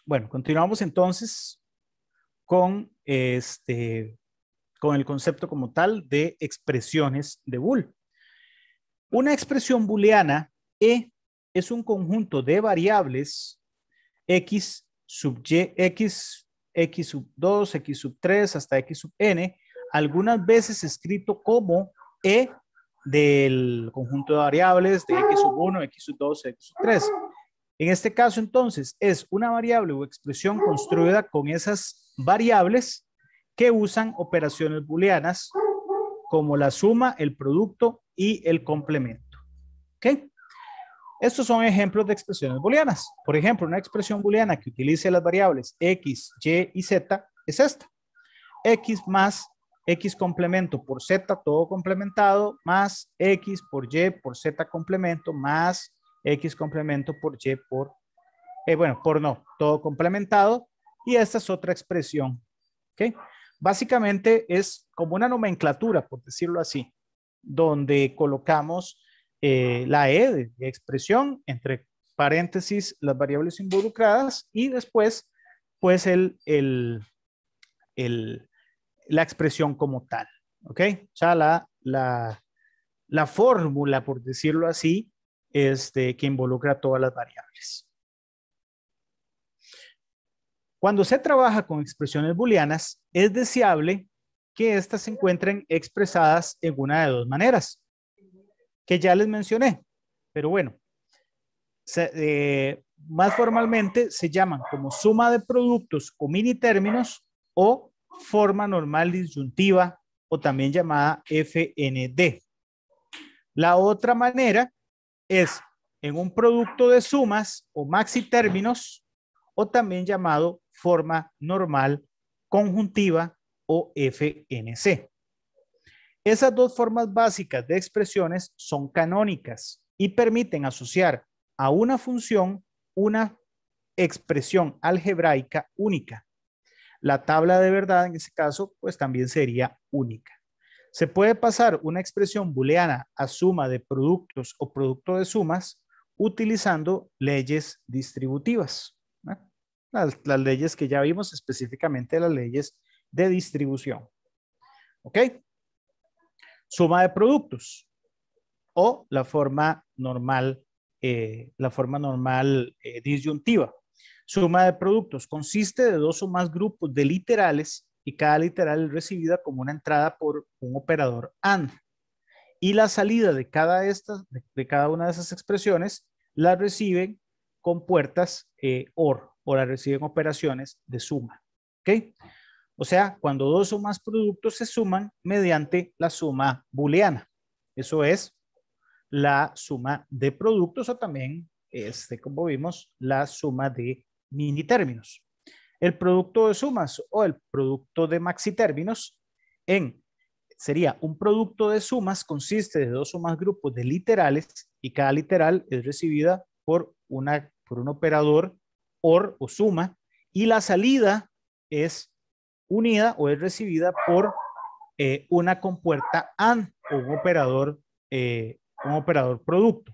Bueno, continuamos entonces con este con el concepto como tal de expresiones de Boole. Una expresión booleana E es un conjunto de variables X sub Y, X, X sub 2, X sub 3 hasta X sub N, algunas veces escrito como E del conjunto de variables de X sub 1, X sub 2, X sub 3. En este caso entonces es una variable o expresión construida con esas variables que usan operaciones booleanas como la suma, el producto y el complemento. ¿Ok? Estos son ejemplos de expresiones booleanas. Por ejemplo, una expresión booleana que utilice las variables x, y y z es esta. x más x complemento por z, todo complementado, más x por y por z complemento, más x complemento por y por, eh, bueno, por no, todo complementado. Y esta es otra expresión. ¿Ok? Básicamente es como una nomenclatura, por decirlo así, donde colocamos eh, la E de, expresión entre paréntesis las variables involucradas y después pues el, la expresión como tal, ¿ok? O sea, la, la, fórmula, por decirlo así, este, que involucra todas las variables. Cuando se trabaja con expresiones booleanas, es deseable que éstas se encuentren expresadas en una de dos maneras, que ya les mencioné, pero bueno, eh, más formalmente se llaman como suma de productos o mini términos o forma normal disyuntiva o también llamada FND. La otra manera es en un producto de sumas o maxi términos o también llamado forma normal, conjuntiva o FNC. Esas dos formas básicas de expresiones son canónicas y permiten asociar a una función una expresión algebraica única. La tabla de verdad en ese caso pues también sería única. Se puede pasar una expresión booleana a suma de productos o producto de sumas utilizando leyes distributivas las, leyes que ya vimos, específicamente las leyes de distribución. ¿Ok? Suma de productos o la forma normal, eh, la forma normal eh, disyuntiva. Suma de productos consiste de dos o más grupos de literales y cada literal es recibida como una entrada por un operador AND. Y la salida de cada, esta, de, cada una de esas expresiones la reciben con puertas eh, OR o la reciben operaciones de suma. ¿Ok? O sea, cuando dos o más productos se suman mediante la suma booleana. Eso es la suma de productos o también, este, como vimos, la suma de mini términos. El producto de sumas o el producto de maxi términos en sería un producto de sumas consiste de dos o más grupos de literales y cada literal es recibida por, una, por un operador OR o suma, y la salida es unida o es recibida por eh, una compuerta AND o un operador, eh, un operador producto.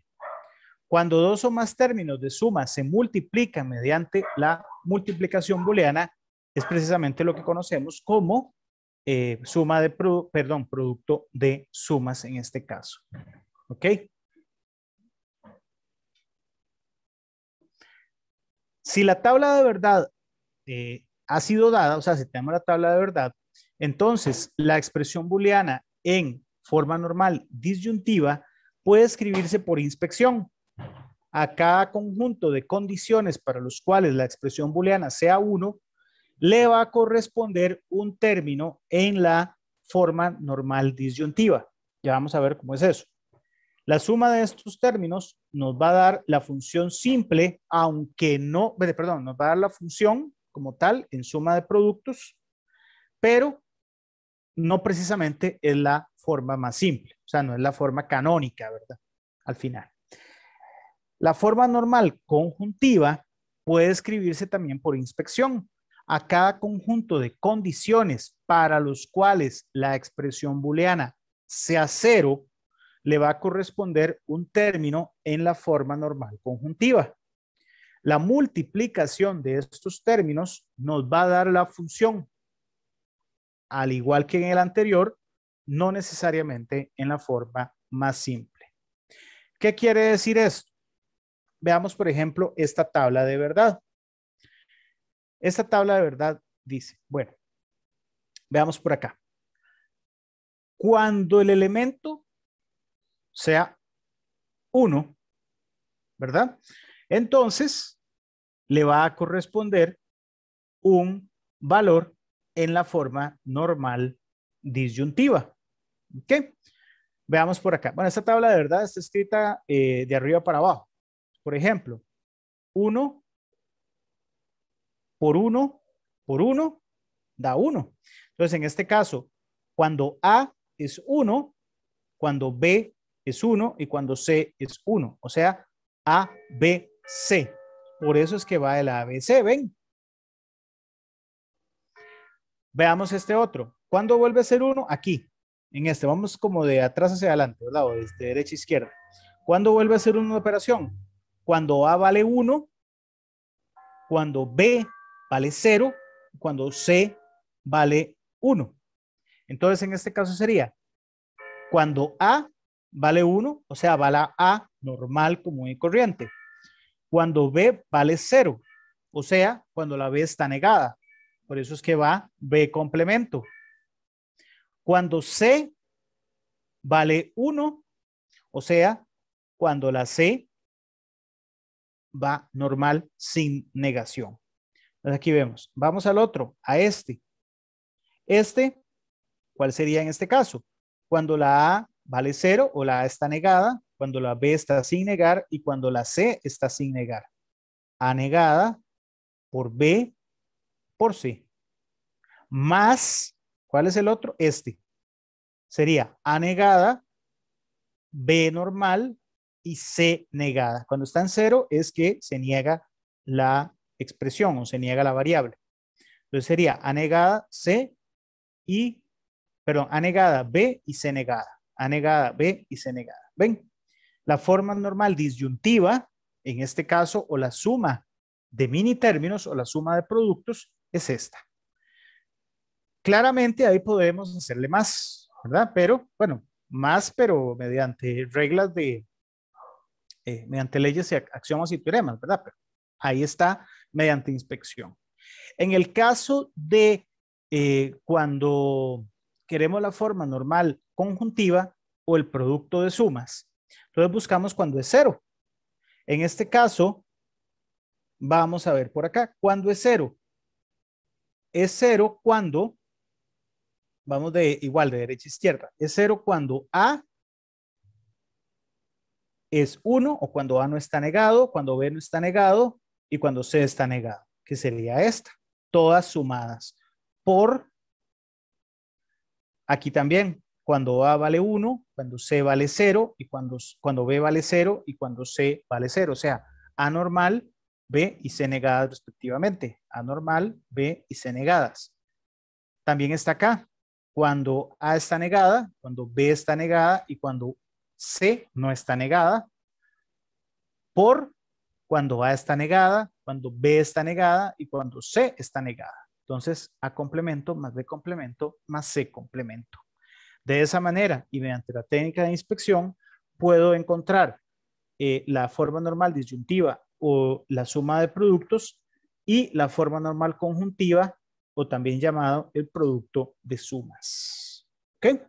Cuando dos o más términos de suma se multiplican mediante la multiplicación booleana, es precisamente lo que conocemos como eh, suma de, perdón, producto de sumas en este caso. ¿Ok? Si la tabla de verdad eh, ha sido dada, o sea, si tenemos la tabla de verdad, entonces la expresión booleana en forma normal disyuntiva puede escribirse por inspección. A cada conjunto de condiciones para los cuales la expresión booleana sea 1, le va a corresponder un término en la forma normal disyuntiva. Ya vamos a ver cómo es eso. La suma de estos términos nos va a dar la función simple, aunque no, eh, perdón, nos va a dar la función como tal en suma de productos, pero no precisamente es la forma más simple, o sea, no es la forma canónica, ¿verdad? Al final. La forma normal conjuntiva puede escribirse también por inspección. A cada conjunto de condiciones para los cuales la expresión booleana sea cero le va a corresponder un término en la forma normal conjuntiva. La multiplicación de estos términos nos va a dar la función. Al igual que en el anterior, no necesariamente en la forma más simple. ¿Qué quiere decir esto? Veamos, por ejemplo, esta tabla de verdad. Esta tabla de verdad dice, bueno, veamos por acá. Cuando el elemento sea 1, ¿verdad? Entonces, le va a corresponder un valor en la forma normal disyuntiva. ¿Ok? Veamos por acá. Bueno, esta tabla de verdad está escrita eh, de arriba para abajo. Por ejemplo, 1 por 1 por 1 da 1. Entonces, en este caso, cuando A es 1, cuando B es 1 y cuando C es 1, o sea, A, B, C. Por eso es que va el ABC, ¿ven? Veamos este otro. ¿Cuándo vuelve a ser 1? Aquí, en este. Vamos como de atrás hacia adelante, ¿verdad? O este, derecha a izquierda. ¿Cuándo vuelve a ser 1 una operación? Cuando A vale 1, cuando B vale 0, cuando C vale 1. Entonces, en este caso sería cuando A vale 1, o sea, va la A normal, común y corriente. Cuando B vale 0, o sea, cuando la B está negada. Por eso es que va B complemento. Cuando C vale 1, o sea, cuando la C va normal sin negación. Entonces aquí vemos, vamos al otro, a este. Este, ¿cuál sería en este caso? Cuando la A vale cero o la A está negada, cuando la B está sin negar y cuando la C está sin negar. A negada por B por C. Más, ¿cuál es el otro? Este. Sería A negada, B normal y C negada. Cuando está en cero es que se niega la expresión o se niega la variable. Entonces sería A negada, C y, perdón, A negada, B y C negada negada, B y C negada. ¿Ven? La forma normal disyuntiva, en este caso, o la suma de mini términos o la suma de productos, es esta. Claramente ahí podemos hacerle más, ¿verdad? Pero, bueno, más, pero mediante reglas de, eh, mediante leyes y axiomas y teoremas, ¿verdad? Pero ahí está, mediante inspección. En el caso de eh, cuando queremos la forma normal conjuntiva o el producto de sumas. Entonces buscamos cuando es cero. En este caso, vamos a ver por acá, ¿cuándo es cero? Es cero cuando, vamos de igual, de derecha a izquierda, es cero cuando A es 1 o cuando A no está negado, cuando B no está negado y cuando C está negado, que sería esta. Todas sumadas por, aquí también, cuando A vale 1, cuando C vale 0 y cuando, B vale 0 y cuando C vale 0. O sea, A normal, B y C negadas respectivamente. A normal, B y C negadas. También está acá, cuando A está negada, cuando B está negada y cuando C no está negada. Por cuando A está negada, cuando B está negada y cuando C está negada. Entonces, A complemento más B complemento más C complemento. De esa manera y mediante la técnica de inspección, puedo encontrar eh, la forma normal disyuntiva o la suma de productos y la forma normal conjuntiva o también llamado el producto de sumas. ¿Ok?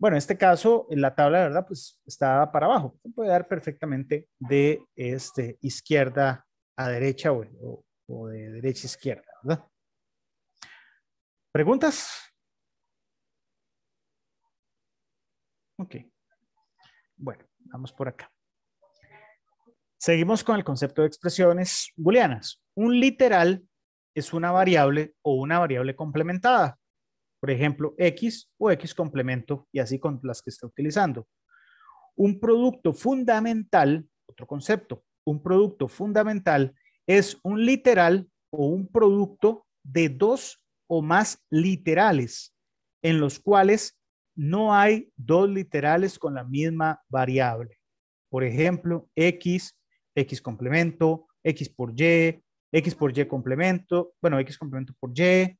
Bueno, en este caso, en la tabla, ¿verdad? Pues está para abajo. puede dar perfectamente de este, izquierda a derecha o, o de derecha a izquierda, ¿verdad? ¿Preguntas? Ok. Bueno, vamos por acá. Seguimos con el concepto de expresiones booleanas. Un literal es una variable o una variable complementada. Por ejemplo, x o x complemento y así con las que está utilizando. Un producto fundamental, otro concepto, un producto fundamental es un literal o un producto de dos o más literales en los cuales no hay dos literales con la misma variable. Por ejemplo, x, x complemento, x por y, x por y complemento, bueno, x complemento por y, eh,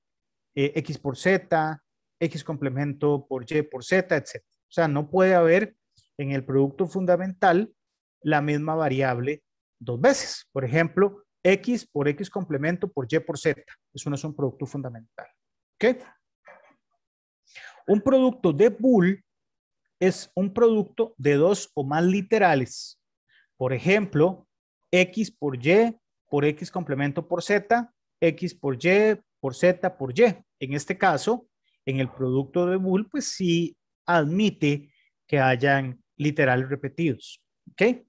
x por z, x complemento por y por z, etc. O sea, no puede haber en el producto fundamental la misma variable dos veces. Por ejemplo, x por x complemento por y por z. Eso no es un producto fundamental. ¿Ok? Un producto de bull es un producto de dos o más literales. Por ejemplo, X por Y por X complemento por Z, X por Y por Z por Y. En este caso, en el producto de bull, pues sí admite que hayan literales repetidos. ¿Ok?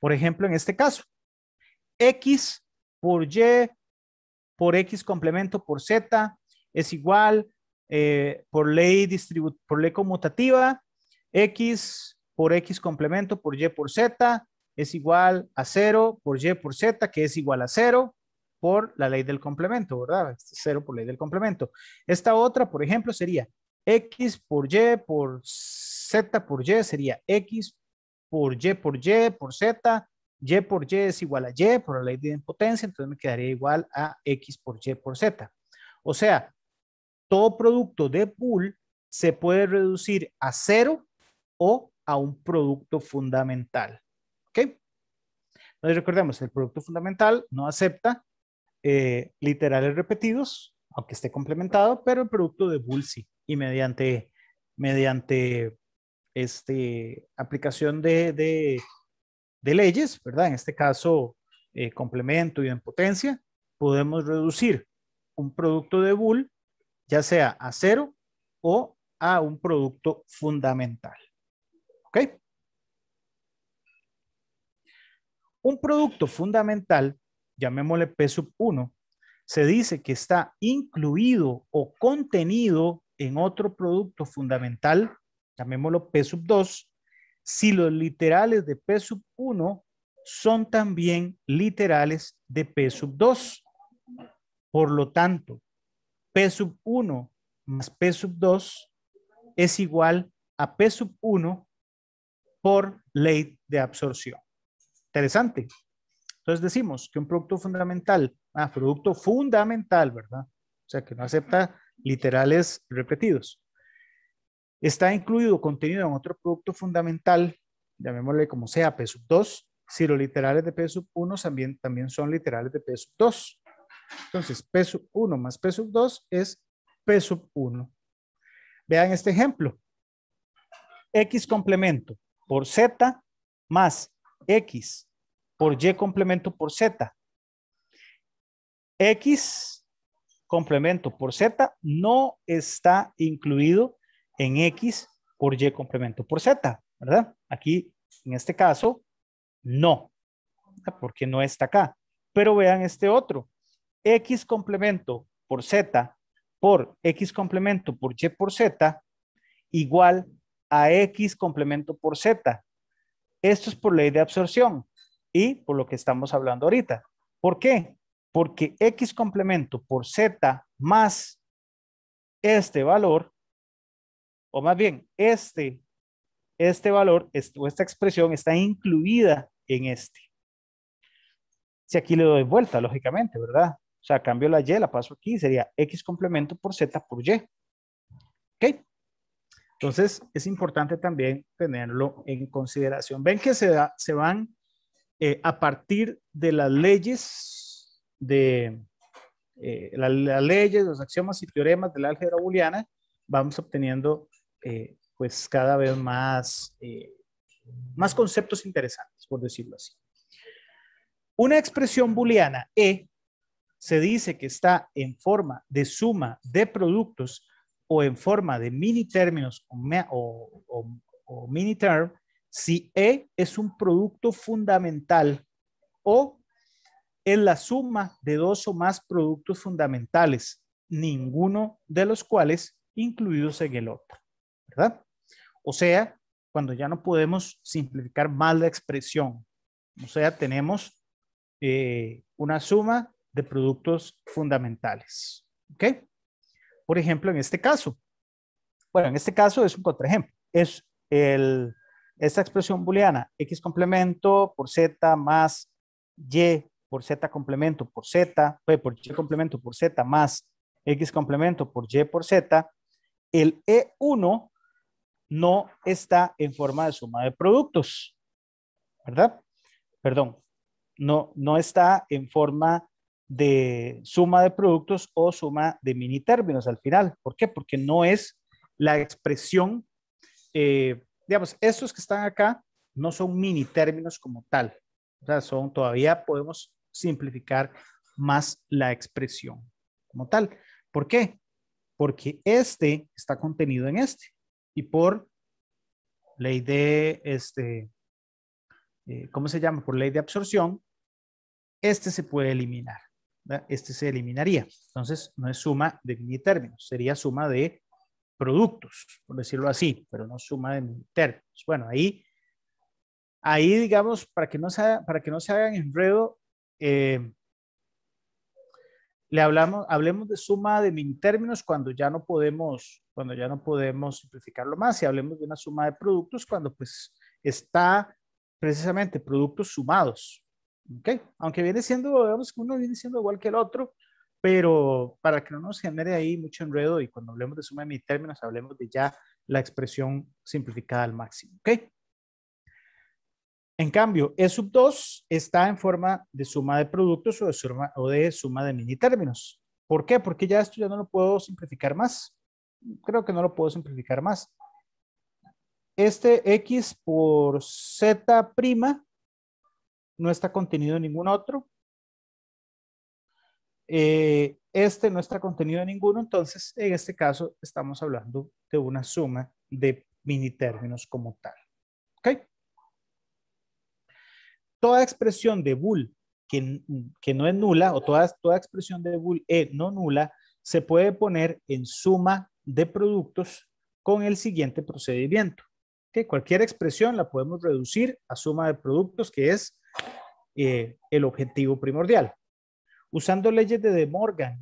Por ejemplo, en este caso, X por Y por X complemento por Z es igual eh, por, ley distribu por ley conmutativa, X por X complemento por Y por Z es igual a 0 por Y por Z, que es igual a 0 por la ley del complemento, ¿verdad? 0 por ley del complemento. Esta otra, por ejemplo, sería X por Y por Z por Y, sería X por Y por Y por Z, Y por Y es igual a Y por la ley de impotencia, entonces me quedaría igual a X por Y por Z. O sea, todo producto de Bull se puede reducir a cero o a un producto fundamental. ¿Ok? Entonces recordemos, el producto fundamental no acepta eh, literales repetidos, aunque esté complementado, pero el producto de Bull sí. Y mediante, mediante este, aplicación de, de, leyes, ¿verdad? En este caso, eh, complemento y en potencia, podemos reducir un producto de Bull ya sea a cero o a un producto fundamental. ¿Ok? Un producto fundamental, llamémosle P sub 1, se dice que está incluido o contenido en otro producto fundamental, llamémoslo P sub 2, si los literales de P 1 son también literales de P sub 2. Por lo tanto, P sub 1 más P sub 2 es igual a P sub 1 por ley de absorción. Interesante. Entonces decimos que un producto fundamental, ah, producto fundamental, ¿verdad? O sea, que no acepta literales repetidos. Está incluido contenido en otro producto fundamental, llamémosle como sea P sub 2, si los literales de P sub 1 también, también son literales de P sub 2. Entonces, P sub 1 más P sub 2 es P sub 1. Vean este ejemplo. X complemento por Z más X por Y complemento por Z. X complemento por Z no está incluido en X por Y complemento por Z, ¿verdad? Aquí, en este caso, no, porque no está acá. Pero vean este otro. X complemento por Z por X complemento por Y por Z igual a X complemento por Z. Esto es por ley de absorción y por lo que estamos hablando ahorita. ¿Por qué? Porque X complemento por Z más este valor, o más bien este, este valor este, o esta expresión está incluida en este. Si aquí le doy vuelta, lógicamente, ¿verdad? O sea, cambio la Y, la paso aquí, sería X complemento por Z por Y. ¿Ok? Entonces, es importante también tenerlo en consideración. Ven que se, se van eh, a partir de las leyes de eh, las leyes, los axiomas y teoremas del álgebra booleana, vamos obteniendo eh, pues cada vez más, más conceptos interesantes, por decirlo así. Una expresión booleana E se dice que está en forma de suma de productos o en forma de mini términos o, mini term, si E es un producto fundamental o es la suma de dos o más productos fundamentales, ninguno de los cuales incluidos en el otro, ¿verdad? O sea, cuando ya no podemos simplificar más la expresión, o sea, tenemos eh, una suma de productos fundamentales. ¿Ok? Por ejemplo, en este caso, bueno, en este caso es un contraejemplo, es el, esta expresión booleana, x complemento por z más y por z complemento por z, pues, por y complemento por z más x complemento por y por z, el E1 no está en forma de suma de productos, ¿verdad? Perdón, no, no está en forma de suma de productos o suma de mini términos al final. ¿Por qué? Porque no es la expresión, eh, digamos, estos que están acá no son mini términos como tal. O sea, son, todavía podemos simplificar más la expresión como tal. ¿Por qué? Porque este está contenido en este y por ley de, este, eh, ¿cómo se llama? Por ley de absorción, este se puede eliminar este se eliminaría. Entonces, no es suma de mini términos, sería suma de productos, por decirlo así, pero no suma de términos. Bueno, ahí, ahí digamos, para que no se, para que no se hagan enredo, eh, le hablamos, hablemos de suma de términos cuando ya no podemos, cuando ya no podemos simplificarlo más y hablemos de una suma de productos cuando pues está precisamente productos sumados, Okay. Aunque viene siendo, digamos que uno viene siendo igual que el otro, pero para que no nos genere ahí mucho enredo y cuando hablemos de suma de mini términos, hablemos de ya la expresión simplificada al máximo. Okay. En cambio, E sub 2 está en forma de suma de productos o de suma, o de, suma de mini términos. ¿Por qué? Porque ya esto ya no lo puedo simplificar más. Creo que no lo puedo simplificar más. Este X por Z prima no está contenido en ningún otro. Eh, este no está contenido en ninguno, entonces en este caso estamos hablando de una suma de mini términos como tal. ¿Ok? Toda expresión de bull que, no es nula o toda, expresión de bull e no nula se puede poner en suma de productos con el siguiente procedimiento. Que cualquier expresión la podemos reducir a suma de productos que es eh, el objetivo primordial. Usando leyes de De Morgan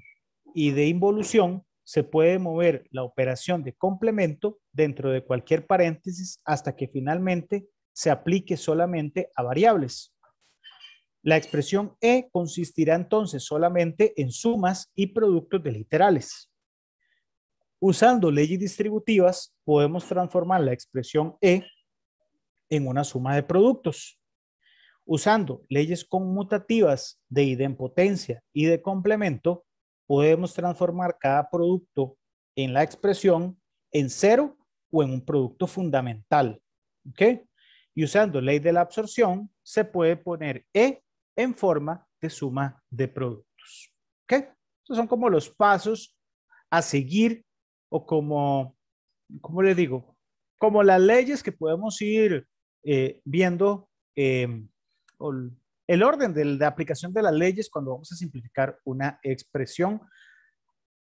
y de involución, se puede mover la operación de complemento dentro de cualquier paréntesis hasta que finalmente se aplique solamente a variables. La expresión E consistirá entonces solamente en sumas y productos de literales. Usando leyes distributivas, podemos transformar la expresión E en una suma de productos. Usando leyes conmutativas de idempotencia y de complemento, podemos transformar cada producto en la expresión en cero o en un producto fundamental. ¿Ok? Y usando ley de la absorción, se puede poner E en forma de suma de productos. ¿Ok? Estos son como los pasos a seguir o como, ¿cómo les digo? Como las leyes que podemos ir eh, viendo eh, el orden de la aplicación de las leyes cuando vamos a simplificar una expresión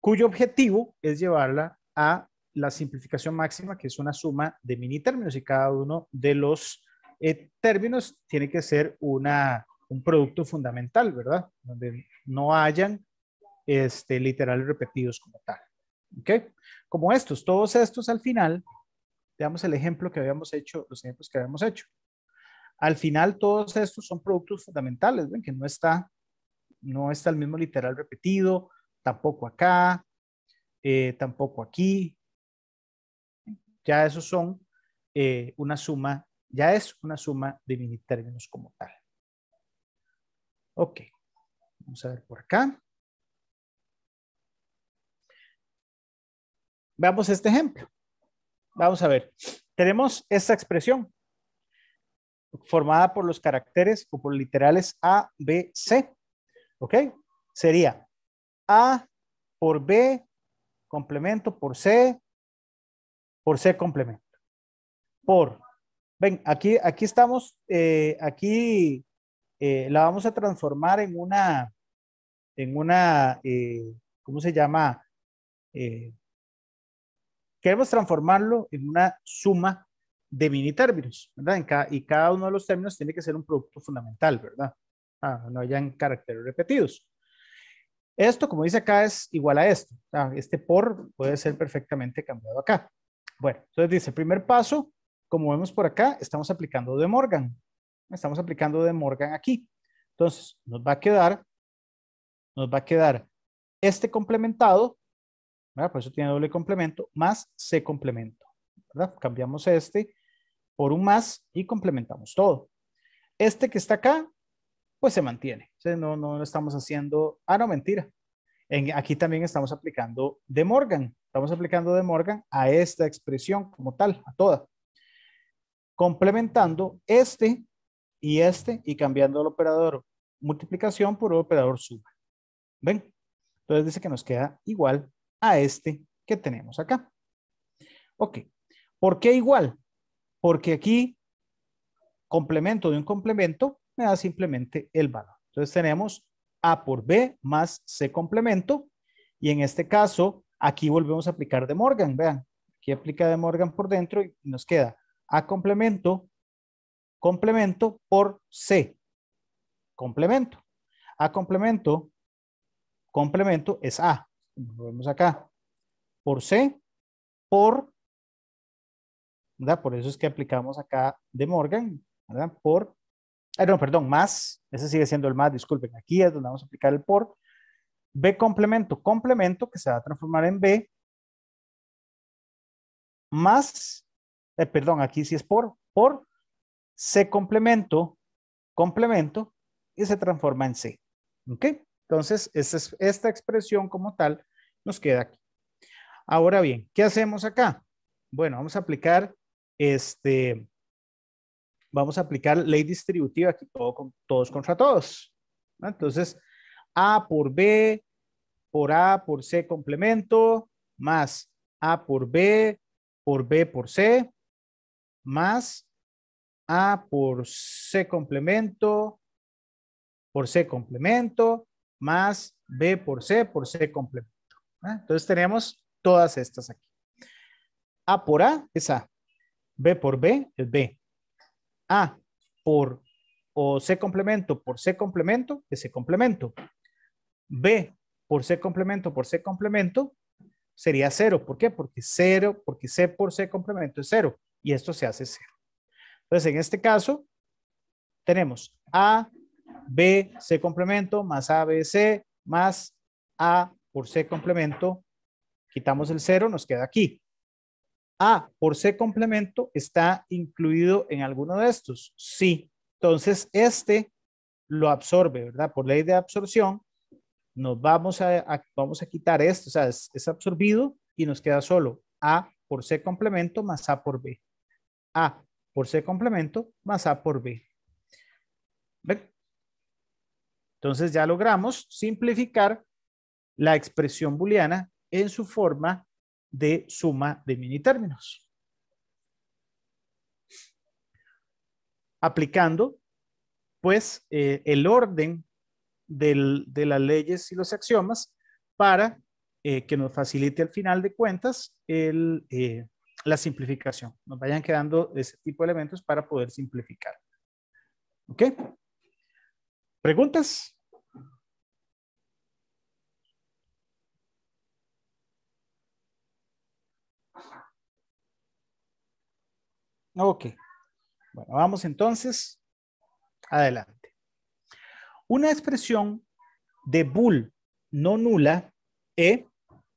cuyo objetivo es llevarla a la simplificación máxima, que es una suma de mini términos y cada uno de los eh, términos tiene que ser una, un producto fundamental, ¿verdad? Donde no hayan este, literales repetidos como tal. ¿Ok? Como estos, todos estos al final, veamos el ejemplo que habíamos hecho, los ejemplos que habíamos hecho. Al final, todos estos son productos fundamentales, ven que no está, no está el mismo literal repetido, tampoco acá, eh, tampoco aquí. Ya esos son eh, una suma, ya es una suma de términos como tal. Ok, vamos a ver por acá. Veamos este ejemplo. Vamos a ver. Tenemos esta expresión formada por los caracteres o por literales A, B, C. ¿Ok? Sería A por B, complemento por C, por C complemento. Por, ven, aquí, aquí estamos, eh, aquí eh, la vamos a transformar en una, en una, eh, ¿cómo se llama? queremos transformarlo en una suma de mini términos, ¿verdad? y cada uno de los términos tiene que ser un producto fundamental, ¿verdad? Ah, no hayan caracteres repetidos. Esto, como dice acá, es igual a esto. este por puede ser perfectamente cambiado acá. Bueno, entonces dice, primer paso, como vemos por acá, estamos aplicando de Morgan. Estamos aplicando de Morgan aquí. Entonces, nos va a quedar, nos va a quedar este complementado, ¿verdad? por eso tiene doble complemento, más C complemento. ¿verdad? Cambiamos este por un más y complementamos todo. Este que está acá, pues se mantiene. no, no lo estamos haciendo. Ah, no, mentira. En, aquí también estamos aplicando de Morgan. Estamos aplicando de Morgan a esta expresión como tal, a toda. Complementando este y este y cambiando el operador multiplicación por un operador suma. ¿Ven? Entonces dice que nos queda igual a este que tenemos acá. Ok. ¿Por qué igual? porque aquí complemento de un complemento me da simplemente el valor. Entonces tenemos A por B más C complemento y en este caso aquí volvemos a aplicar de Morgan, vean, aquí aplica de Morgan por dentro y nos queda A complemento, complemento por C, complemento. A complemento, complemento es A, vemos acá, por C, por ¿verdad? Por eso es que aplicamos acá de Morgan, ¿verdad? Por, ah, perdón, más, ese sigue siendo el más, disculpen, aquí es donde vamos a aplicar el por. B complemento, complemento que se va a transformar en B, más, eh, perdón, aquí sí es por, por C complemento, complemento, y se transforma en C. ¿Ok? Entonces, esta expresión como tal nos queda aquí. Ahora bien, ¿qué hacemos acá? Bueno, vamos a aplicar este, vamos a aplicar ley distributiva aquí, todo todos contra todos. Entonces, A por B, por A por C complemento, más A por B, por B por C, más A por C complemento, por C complemento, más B por C por C complemento. Entonces tenemos todas estas aquí. A por A es A. B por B es B. A por o C complemento por C complemento es C complemento. B por C complemento por C complemento sería cero. ¿Por qué? Porque cero, porque C por C complemento es cero y esto se hace cero. Entonces, en este caso, tenemos A, B, C complemento más A, B, C más A por C complemento. Quitamos el cero, nos queda aquí. A por C complemento, ¿está incluido en alguno de estos? Sí. Entonces, este lo absorbe, ¿verdad? Por ley de absorción, nos vamos a, vamos a quitar esto, o sea, es, es, absorbido y nos queda solo A por C complemento más A por B. A por C complemento más A por B. ¿Ven? Entonces ya logramos simplificar la expresión booleana en su forma de suma de mini términos Aplicando, pues, eh, el orden de las leyes y los axiomas para eh, que nos facilite al final de cuentas eh, la simplificación. Nos vayan quedando ese tipo de elementos para poder simplificar. ¿Ok? ¿Preguntas? Ok. Bueno, vamos entonces. Adelante. Una expresión de bool no nula, E,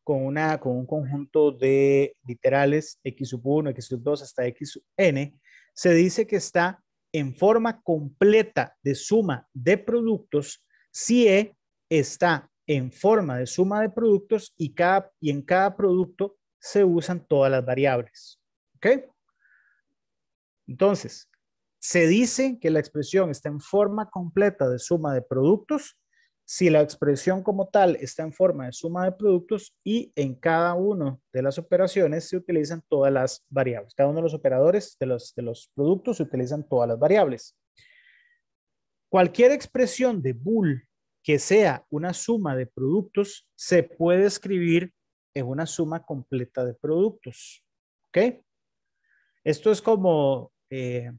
con, una, con un conjunto de literales X sub 1, X sub 2 hasta X n, se dice que está en forma completa de suma de productos si E está en forma de suma de productos y, cada, y en cada producto se usan todas las variables. ¿Ok? Entonces, se dice que la expresión está en forma completa de suma de productos si la expresión como tal está en forma de suma de productos y en cada una de las operaciones se utilizan todas las variables. Cada uno de los operadores de los, productos se utilizan todas las variables. Cualquier expresión de bool que sea una suma de productos se puede escribir en una suma completa de productos. ¿Ok? Esto es como eh,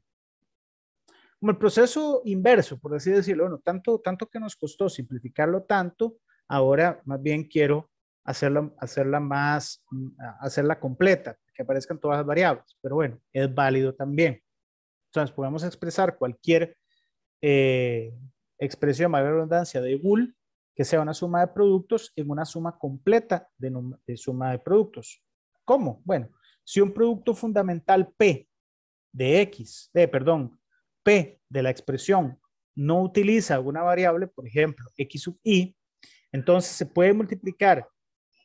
como el proceso inverso, por así decirlo, bueno, tanto, tanto que nos costó simplificarlo tanto, ahora más bien quiero hacerla, hacerla más, mm, hacerla completa, que aparezcan todas las variables, pero bueno, es válido también. Entonces, podemos expresar cualquier eh, expresión mayor redundancia de bull que sea una suma de productos en una suma completa de, de suma de productos. ¿Cómo? Bueno, si un producto fundamental P de X, de, perdón, P de la expresión no utiliza alguna variable, por ejemplo, X sub I, entonces se puede multiplicar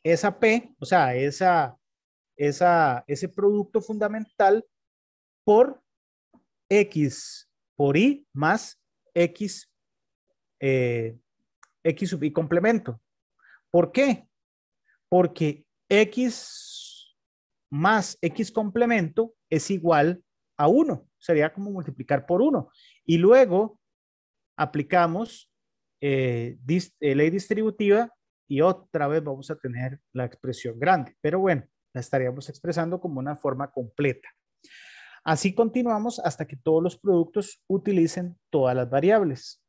esa P, o sea, esa, ese producto fundamental por X por I más X, eh, X sub I complemento. ¿Por qué? Porque X más X complemento es igual a, a 1, sería como multiplicar por 1. Y luego aplicamos eh, eh, ley distributiva y otra vez vamos a tener la expresión grande, pero bueno, la estaríamos expresando como una forma completa. Así continuamos hasta que todos los productos utilicen todas las variables.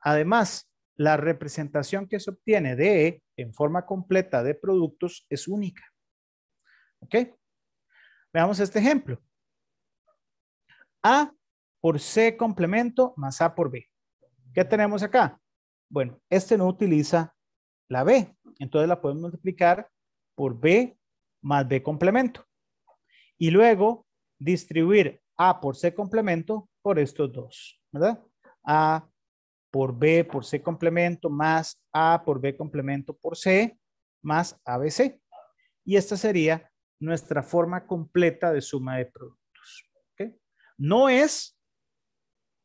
Además, la representación que se obtiene de E en forma completa de productos es única. ¿Ok? Veamos este ejemplo. A por C complemento más A por B. ¿Qué tenemos acá? Bueno, este no utiliza la B, entonces la podemos multiplicar por B más B complemento. Y luego distribuir A por C complemento por estos dos, ¿verdad? A por B por C complemento más A por B complemento por C más ABC. Y esta sería nuestra forma completa de suma de productos no es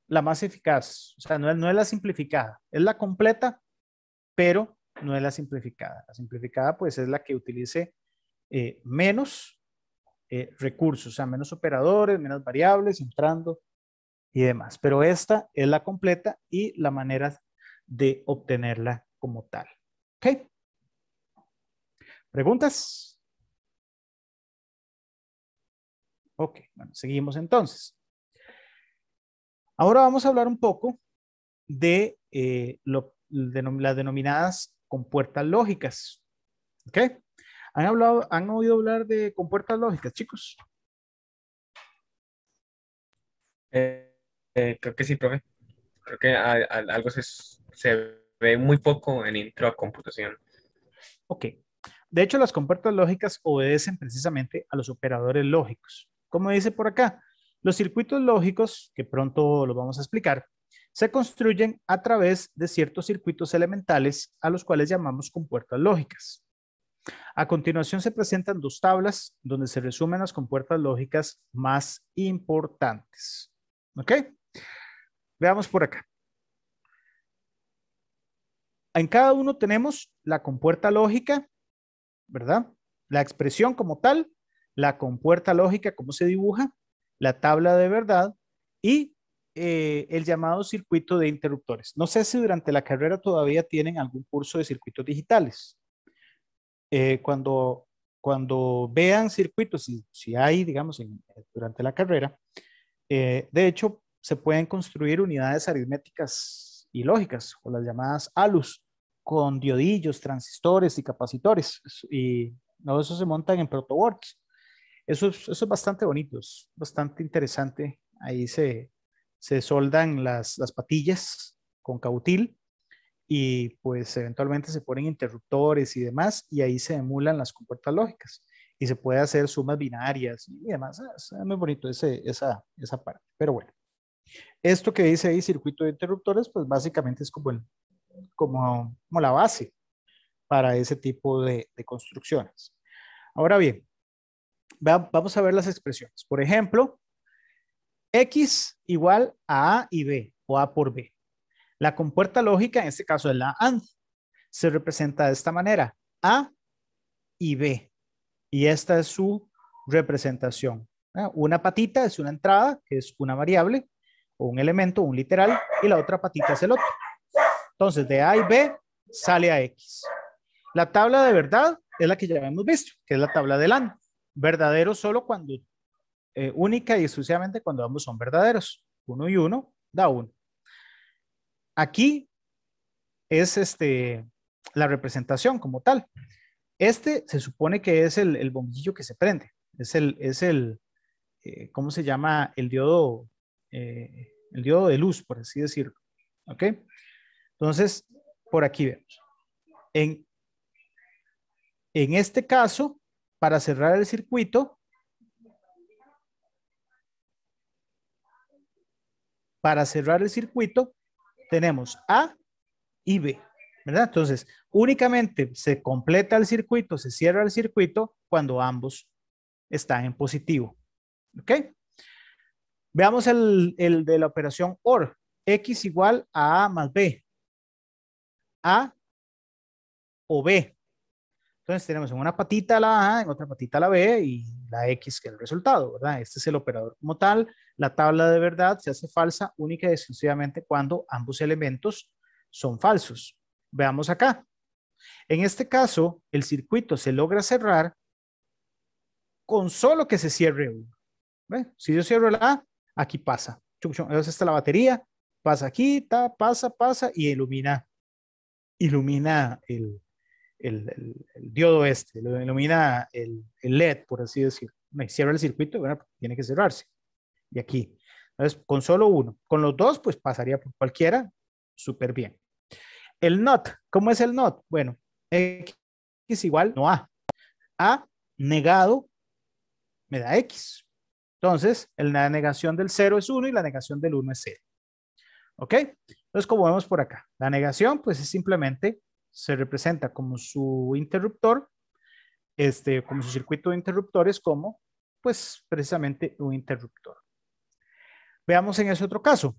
la más eficaz, o sea, no es, la simplificada, es la completa, pero no es la simplificada. La simplificada pues es la que utilice eh, menos eh, recursos, o sea, menos operadores, menos variables entrando y demás. Pero esta es la completa y la manera de obtenerla como tal. ¿Ok? ¿Preguntas? Ok, bueno, seguimos entonces. Ahora vamos a hablar un poco de, eh, las denominadas compuertas lógicas. ¿Ok? ¿Han, oído hablar de compuertas lógicas, chicos? Eh, eh, creo que sí, profe. Creo que algo se, se ve muy poco en intro a computación. Ok. De hecho, las compuertas lógicas obedecen precisamente a los operadores lógicos. Como dice por acá, los circuitos lógicos, que pronto lo vamos a explicar, se construyen a través de ciertos circuitos elementales a los cuales llamamos compuertas lógicas. A continuación se presentan dos tablas donde se resumen las compuertas lógicas más importantes. ¿Ok? Veamos por acá. En cada uno tenemos la compuerta lógica, ¿verdad? La expresión como tal, la compuerta lógica, cómo se dibuja, la tabla de verdad y eh, el llamado circuito de interruptores. No sé si durante la carrera todavía tienen algún curso de circuitos digitales. Eh, cuando, cuando vean circuitos, si, si hay, digamos, durante la carrera, eh, de hecho, se pueden construir unidades aritméticas y lógicas, o las llamadas ALUS, con diodillos, transistores y capacitores. Y todos eso se montan en protoboards. Eso, es bastante bonito, es bastante interesante. Ahí se, soldan las, patillas con cautil y pues eventualmente se ponen interruptores y demás y ahí se emulan las compuertas lógicas y se puede hacer sumas binarias y demás. Ah, es muy bonito ese, esa, esa parte. Pero bueno, esto que dice ahí circuito de interruptores, pues básicamente es como, el, como, la base para ese tipo de construcciones. Ahora bien, vamos a ver las expresiones. Por ejemplo, X igual a A y B o A por B. La compuerta lógica, en este caso es la AND, se representa de esta manera, A y B. Y esta es su representación. Ah, una patita es una entrada, que es una variable, o un elemento, un literal, y la otra patita es el otro. Entonces, de A y B sale a X. La tabla de verdad es la que ya hemos visto, que es la tabla del AND verdadero solo cuando, eh, única y exclusivamente cuando ambos son verdaderos. Uno y uno da uno. Aquí es este, la representación como tal. Este se supone que es el, bombillo que se prende. Es el, es el eh, ¿cómo se llama? El diodo, eh, el diodo de luz, por así decirlo. ¿Ok? Entonces, por aquí vemos. En, en este caso, para cerrar el circuito, para cerrar el circuito, tenemos A y B, ¿verdad? Entonces, únicamente se completa el circuito, se cierra el circuito cuando ambos están en positivo, ¿ok? Veamos el, el de la operación OR, X igual a A más B, A o B, entonces tenemos en una patita la A, en otra patita la B y la X que es el resultado, ¿verdad? Este es el operador como tal. La tabla de verdad se hace falsa única y exclusivamente cuando ambos elementos son falsos. Veamos acá. En este caso, el circuito se logra cerrar con solo que se cierre uno. Si yo cierro la A, aquí pasa. Entonces está la batería, pasa aquí, ta, pasa, pasa y ilumina, ilumina el, el, diodo este, lo denomina el, LED, por así decirlo. Me cierra el circuito, pues, tiene que cerrarse. Y aquí. Entonces, con solo uno. Con los dos, pues pasaría por cualquiera, súper bien. El NOT, ¿cómo es el NOT? Bueno, X es igual no A. A negado me da X. Entonces, la negación del 0 es 1 y la negación del 1 es 0. ¿Ok? Entonces, como vemos por acá, la negación pues es simplemente se representa como su interruptor, este, como su circuito de interruptores, como pues precisamente un interruptor. Veamos en ese otro caso.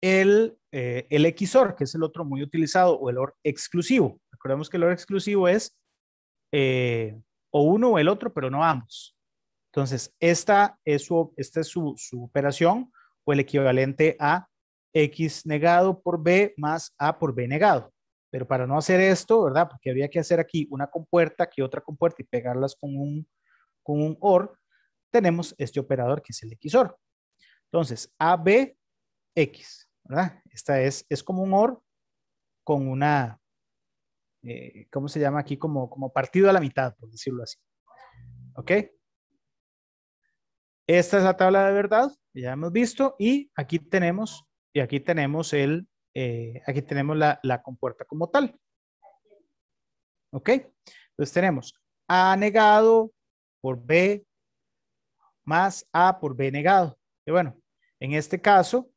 El, eh, el XOR, que es el otro muy utilizado, o el OR exclusivo. Recordemos que el OR exclusivo es eh, o uno o el otro, pero no ambos. Entonces, esta es esta es su, su operación o el equivalente a X negado por B más A por B negado. Pero para no hacer esto, ¿verdad? Porque había que hacer aquí una compuerta, aquí otra compuerta y pegarlas con un, un OR, tenemos este operador que es el XOR. Entonces, ABX, ¿verdad? Esta es, es como un OR con una, eh, ¿cómo se llama aquí? Como, como partido a la mitad, por decirlo así. ¿Ok? Esta es la tabla de verdad, ya hemos visto, y aquí tenemos, y aquí tenemos el, eh, aquí tenemos la, la compuerta como tal. ¿Ok? Entonces tenemos A negado por B más A por B negado. Y bueno, en este caso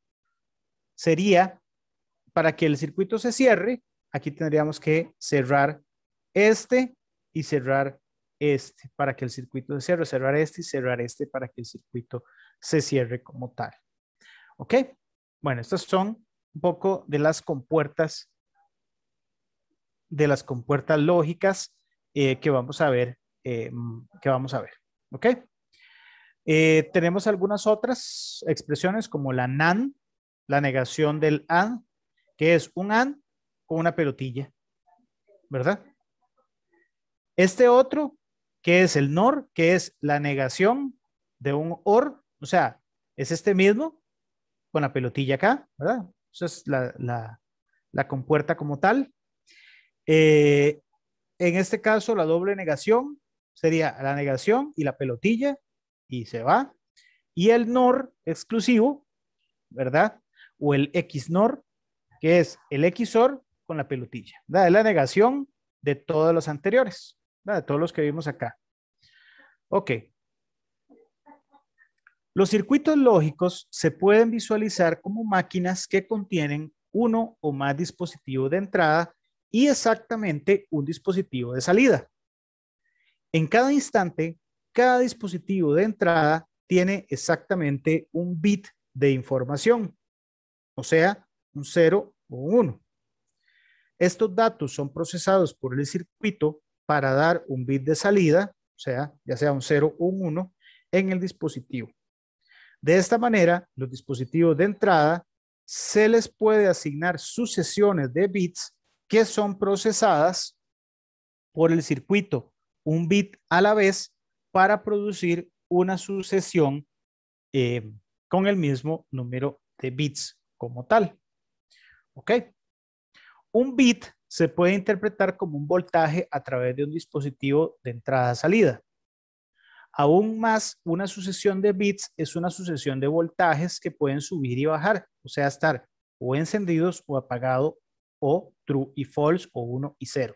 sería para que el circuito se cierre, aquí tendríamos que cerrar este y cerrar este para que el circuito se cierre, cerrar este y cerrar este para que el circuito se cierre como tal. ¿Ok? Bueno, estas son un poco de las compuertas, de las compuertas lógicas eh, que vamos a ver, eh, que vamos a ver, ¿ok? Eh, tenemos algunas otras expresiones como la nan, la negación del an, que es un an con una pelotilla, ¿verdad? Este otro, que es el nor, que es la negación de un or, o sea, es este mismo con la pelotilla acá, ¿verdad? Esa es la, compuerta como tal. Eh, en este caso, la doble negación sería la negación y la pelotilla y se va. Y el NOR exclusivo, ¿verdad? O el XNOR, que es el XOR con la pelotilla. Es la negación de todos los anteriores, ¿verdad? de todos los que vimos acá. Ok, los circuitos lógicos se pueden visualizar como máquinas que contienen uno o más dispositivos de entrada y exactamente un dispositivo de salida. En cada instante, cada dispositivo de entrada tiene exactamente un bit de información, o sea, un 0 o un 1. Estos datos son procesados por el circuito para dar un bit de salida, o sea, ya sea un 0 o un 1, en el dispositivo. De esta manera, los dispositivos de entrada se les puede asignar sucesiones de bits que son procesadas por el circuito, un bit a la vez, para producir una sucesión eh, con el mismo número de bits como tal. ¿Ok? Un bit se puede interpretar como un voltaje a través de un dispositivo de entrada-salida. Aún más, una sucesión de bits es una sucesión de voltajes que pueden subir y bajar, o sea, estar o encendidos o apagados o true y false o 1 y 0.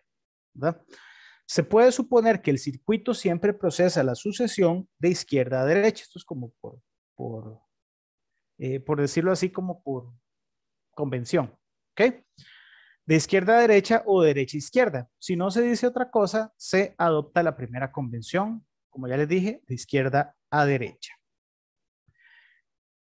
Se puede suponer que el circuito siempre procesa la sucesión de izquierda a derecha. Esto es como por, eh, por decirlo así, como por convención. ¿Ok? De izquierda a derecha o derecha a izquierda. Si no se dice otra cosa, se adopta la primera convención como ya les dije, de izquierda a derecha.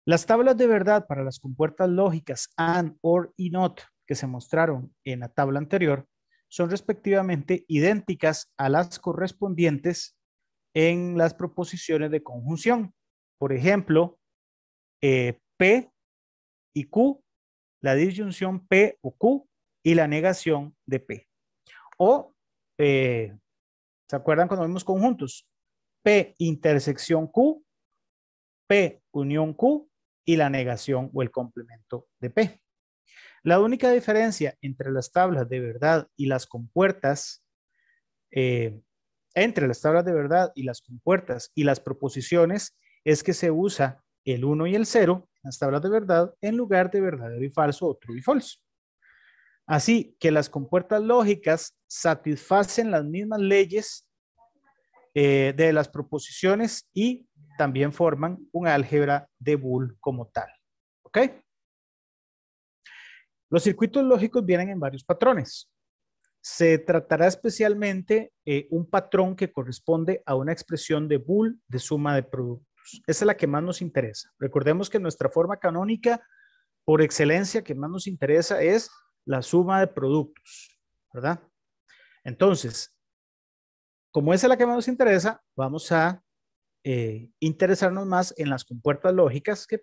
Las tablas de verdad para las compuertas lógicas AND, OR y NOT que se mostraron en la tabla anterior son respectivamente idénticas a las correspondientes en las proposiciones de conjunción. Por ejemplo, eh, P y Q, la disyunción P o Q y la negación de P. O, eh, ¿se acuerdan cuando vemos conjuntos? P intersección Q, P unión Q y la negación o el complemento de P. La única diferencia entre las tablas de verdad y las compuertas, eh, entre las tablas de verdad y las compuertas y las proposiciones, es que se usa el 1 y el 0 en las tablas de verdad en lugar de verdadero y falso o true y false. Así que las compuertas lógicas satisfacen las mismas leyes eh, de las proposiciones y también forman un álgebra de Boole como tal. ¿Ok? Los circuitos lógicos vienen en varios patrones. Se tratará especialmente eh, un patrón que corresponde a una expresión de Boole de suma de productos. Esa es la que más nos interesa. Recordemos que nuestra forma canónica por excelencia que más nos interesa es la suma de productos, ¿verdad? Entonces, como esa es la que más nos interesa, vamos a eh, interesarnos más en las compuertas lógicas que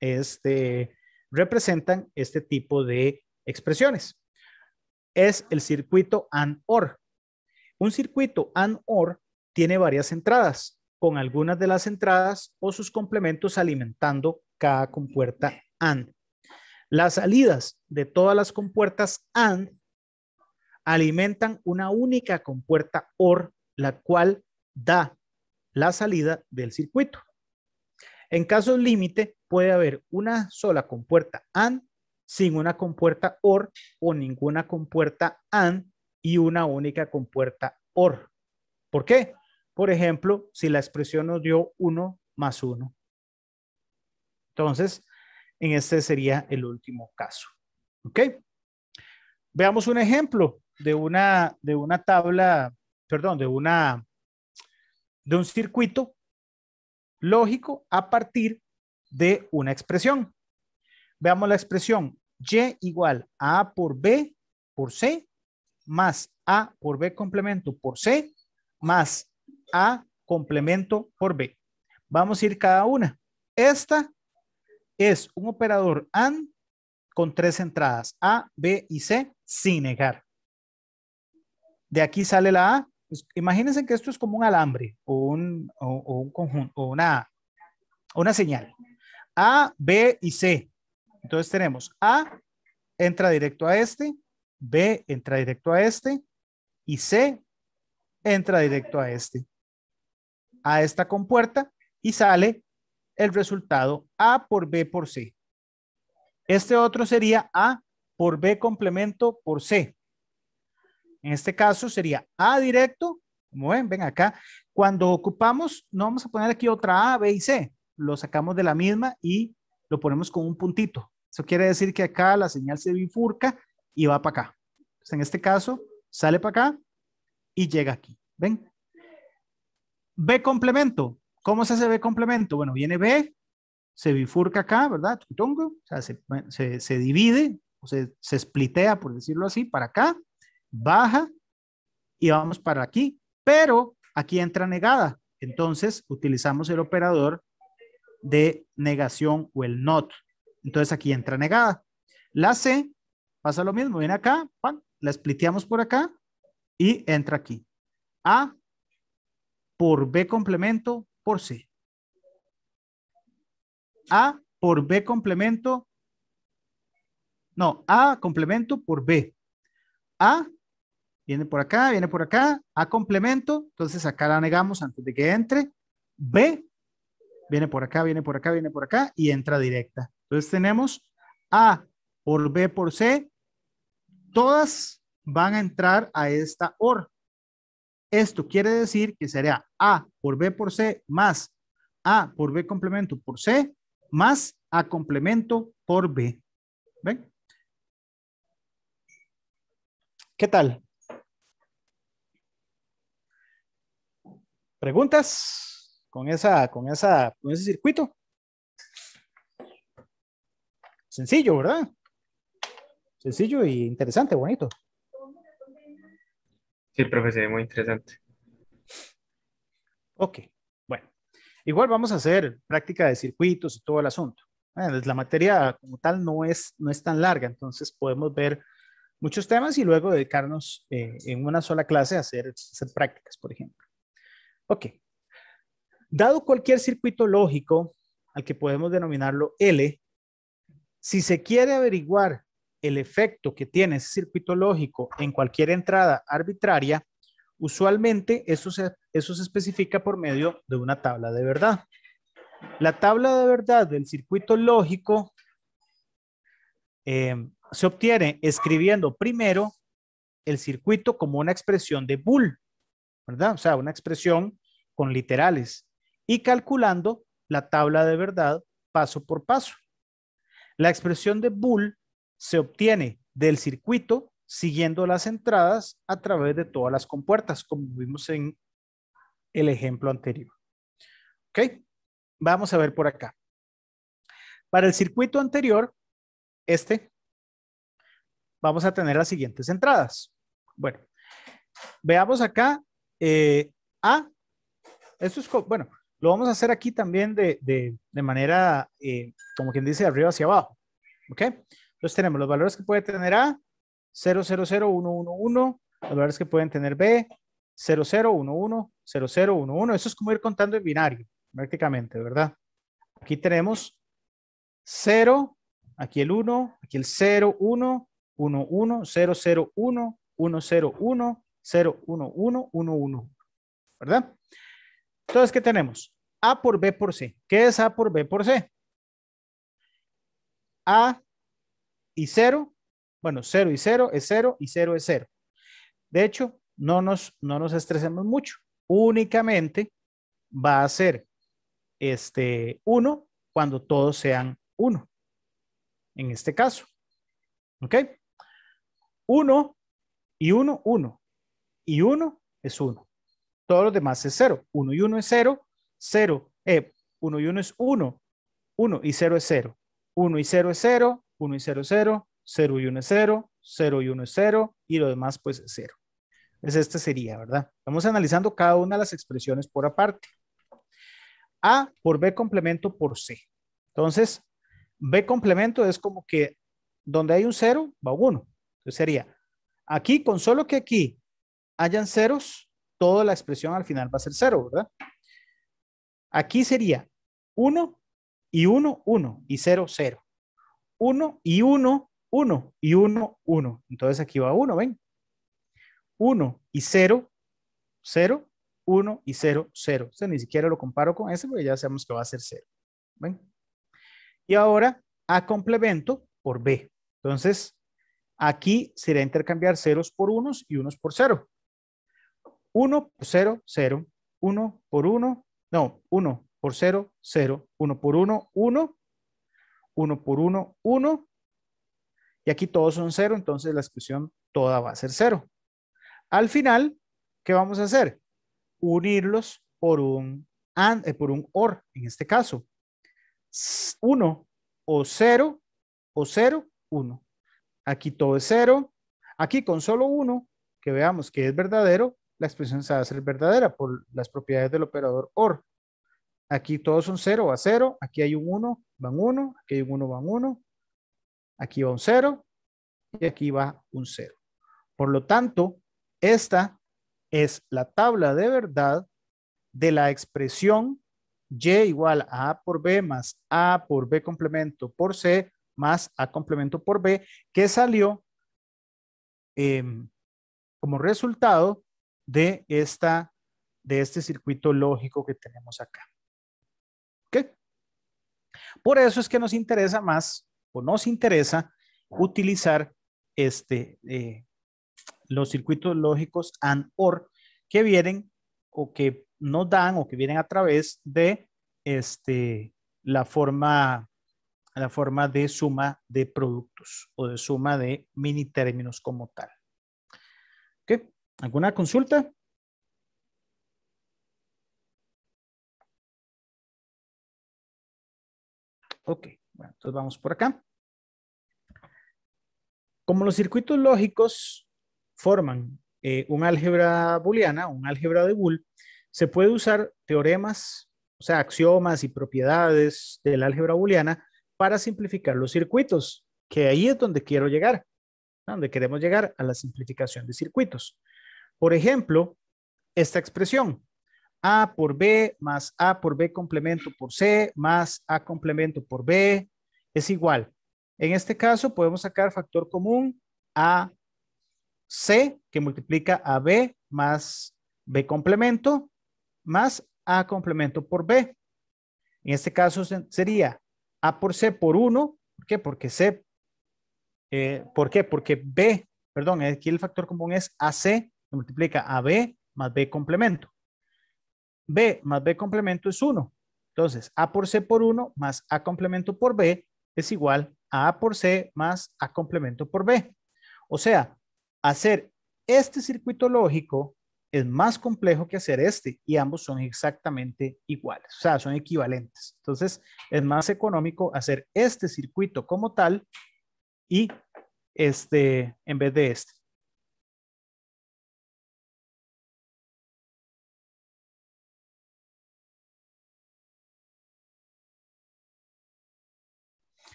este, representan este tipo de expresiones. Es el circuito AND-OR. Un circuito AND-OR tiene varias entradas, con algunas de las entradas o sus complementos alimentando cada compuerta AND. Las salidas de todas las compuertas AND alimentan una única compuerta OR la cual da la salida del circuito. En caso límite puede haber una sola compuerta AND, sin una compuerta OR o ninguna compuerta AND y una única compuerta OR. ¿Por qué? Por ejemplo, si la expresión nos dio 1 más 1. Entonces, en este sería el último caso. ¿Ok? Veamos un ejemplo de una, de una tabla perdón, de una, de un circuito lógico a partir de una expresión. Veamos la expresión y igual a A por B por C más A por B complemento por C más A complemento por B. Vamos a ir cada una. Esta es un operador AND con tres entradas, A, B y C, sin negar. De aquí sale la A, pues, imagínense que esto es como un alambre o un, un conjunto, o una, una señal. A, B y C. Entonces tenemos A entra directo a este, B entra directo a este y C entra directo a este. A esta compuerta y sale el resultado A por B por C. Este otro sería A por B complemento por C. En este caso sería A directo, como ven, ven acá. Cuando ocupamos, no vamos a poner aquí otra A, B y C. Lo sacamos de la misma y lo ponemos con un puntito. Eso quiere decir que acá la señal se bifurca y va para acá. Entonces, en este caso, sale para acá y llega aquí. ¿Ven? B complemento. ¿Cómo se hace B complemento? Bueno, viene B, se bifurca acá, ¿verdad? O sea, se, divide, o se, se splitea, por decirlo así, para acá baja y vamos para aquí, pero aquí entra negada. Entonces utilizamos el operador de negación o el not. Entonces aquí entra negada. La C pasa lo mismo, viene acá, la spliteamos por acá y entra aquí. A por B complemento por C. A por B complemento. No, A complemento por B. A Viene por acá, viene por acá. A complemento, entonces acá la negamos antes de que entre. B, viene por acá, viene por acá, viene por acá y entra directa. Entonces tenemos A por B por C. Todas van a entrar a esta OR. Esto quiere decir que sería A por B por C más A por B complemento por C más A complemento por B. ¿Ven? ¿Qué tal? ¿Preguntas con, esa, con, esa, con ese circuito? Sencillo, ¿verdad? Sencillo y interesante, bonito. Sí, profesor, muy interesante. Ok, bueno. Igual vamos a hacer práctica de circuitos y todo el asunto. Ah, pues, la materia como tal no es, no es tan larga, entonces podemos ver muchos temas y luego dedicarnos eh, en una sola clase a hacer, hacer prácticas, por ejemplo. Ok. Dado cualquier circuito lógico, al que podemos denominarlo L, si se quiere averiguar el efecto que tiene ese circuito lógico en cualquier entrada arbitraria, usualmente eso se, especifica por medio de una tabla de verdad. La tabla de verdad del circuito lógico em, se obtiene escribiendo primero el circuito como una expresión de Bull. ¿verdad? O sea, una expresión con literales y calculando la tabla de verdad paso por paso. La expresión de Bull se obtiene del circuito siguiendo las entradas a través de todas las compuertas, como vimos en el ejemplo anterior. ¿Ok? Vamos a ver por acá. Para el circuito anterior, este, vamos a tener las siguientes entradas. Bueno, veamos acá eh, ah, eso es, bueno, lo vamos a hacer aquí también de, manera, eh, como quien dice, arriba hacia abajo. ¿Ok? Entonces tenemos los valores que puede tener A, 000111, los valores que pueden tener B, 0011, 0011. Eso es como ir contando en binario, prácticamente, ¿verdad? Aquí tenemos 0, aquí el 1, aquí el 0, 1, 1, 1, 0, 0, 1, 1, 0, 1, 0, 1, 1, 1, 1. ¿Verdad? Entonces, ¿qué tenemos? A por B por C. ¿Qué es A por B por C? A y 0. Bueno, 0 y 0 es 0 y 0 es 0. De hecho, no nos, no nos estresemos mucho. Únicamente va a ser este 1 cuando todos sean 1. En este caso. ¿Ok? 1 y 1, 1 y 1 es 1. Todos los demás es 0. 1 y 1 es 0. 0. Eh, 1 y 1 es 1. 1 y 0 es 0. 1 y 0 es 0. 1 y 0 es 0. 0 y 1 es 0. 0 y 1 es 0. Y lo demás pues es 0. Entonces pues este sería, ¿verdad? Estamos analizando cada una de las expresiones por aparte. A por B complemento por C. Entonces, B complemento es como que donde hay un 0 va uno 1. Entonces sería, aquí con solo que aquí hayan ceros, toda la expresión al final va a ser cero, ¿verdad? Aquí sería 1 y 1, 1 y 0, 0. 1 y 1, 1 y 1, 1. Entonces aquí va 1, ¿ven? 1 y 0, 0, 1 y 0, 0. O sea, ni siquiera lo comparo con ese porque ya sabemos que va a ser cero, ¿Ven? Y ahora A complemento por B. Entonces, aquí sería intercambiar ceros por unos y unos por cero. 1 por 0, 0, 1 por 1, no, 1 por 0, 0, 1 por 1, 1, 1 por 1, 1, y aquí todos son 0, entonces la expresión toda va a ser 0. Al final, ¿qué vamos a hacer? Unirlos por un, eh, por un OR, en este caso. 1 o 0 o 0, 1. Aquí todo es 0. Aquí con solo 1, que veamos que es verdadero, la expresión se va a hacer verdadera por las propiedades del operador OR. Aquí todos son 0, va 0, aquí hay un 1, van 1, aquí hay un 1, van 1, aquí va un 0 y aquí va un 0. Por lo tanto, esta es la tabla de verdad de la expresión y igual a a por b más a por b complemento por c más a complemento por b que salió em, como resultado de, esta, de este circuito lógico que tenemos acá. ¿Ok? Por eso es que nos interesa más o nos interesa utilizar este, eh, los circuitos lógicos AND OR que vienen o que nos dan o que vienen a través de este, la, forma, la forma de suma de productos o de suma de mini términos como tal. ¿Alguna consulta? Ok, bueno, entonces vamos por acá. Como los circuitos lógicos forman eh, un álgebra booleana, un álgebra de Boole, se puede usar teoremas, o sea, axiomas y propiedades del álgebra booleana para simplificar los circuitos, que ahí es donde quiero llegar, donde queremos llegar a la simplificación de circuitos. Por ejemplo, esta expresión, A por B más A por B complemento por C más A complemento por B es igual. En este caso podemos sacar factor común a c que multiplica a B más B complemento más A complemento por B. En este caso sería A por C por 1. ¿Por qué? Porque C. Eh, ¿Por qué? Porque B, perdón, aquí el factor común es AC multiplica a B más B complemento. B más B complemento es 1. Entonces, A por C por 1 más A complemento por B es igual a A por C más A complemento por B. O sea, hacer este circuito lógico es más complejo que hacer este y ambos son exactamente iguales, o sea, son equivalentes. Entonces, es más económico hacer este circuito como tal y este en vez de este.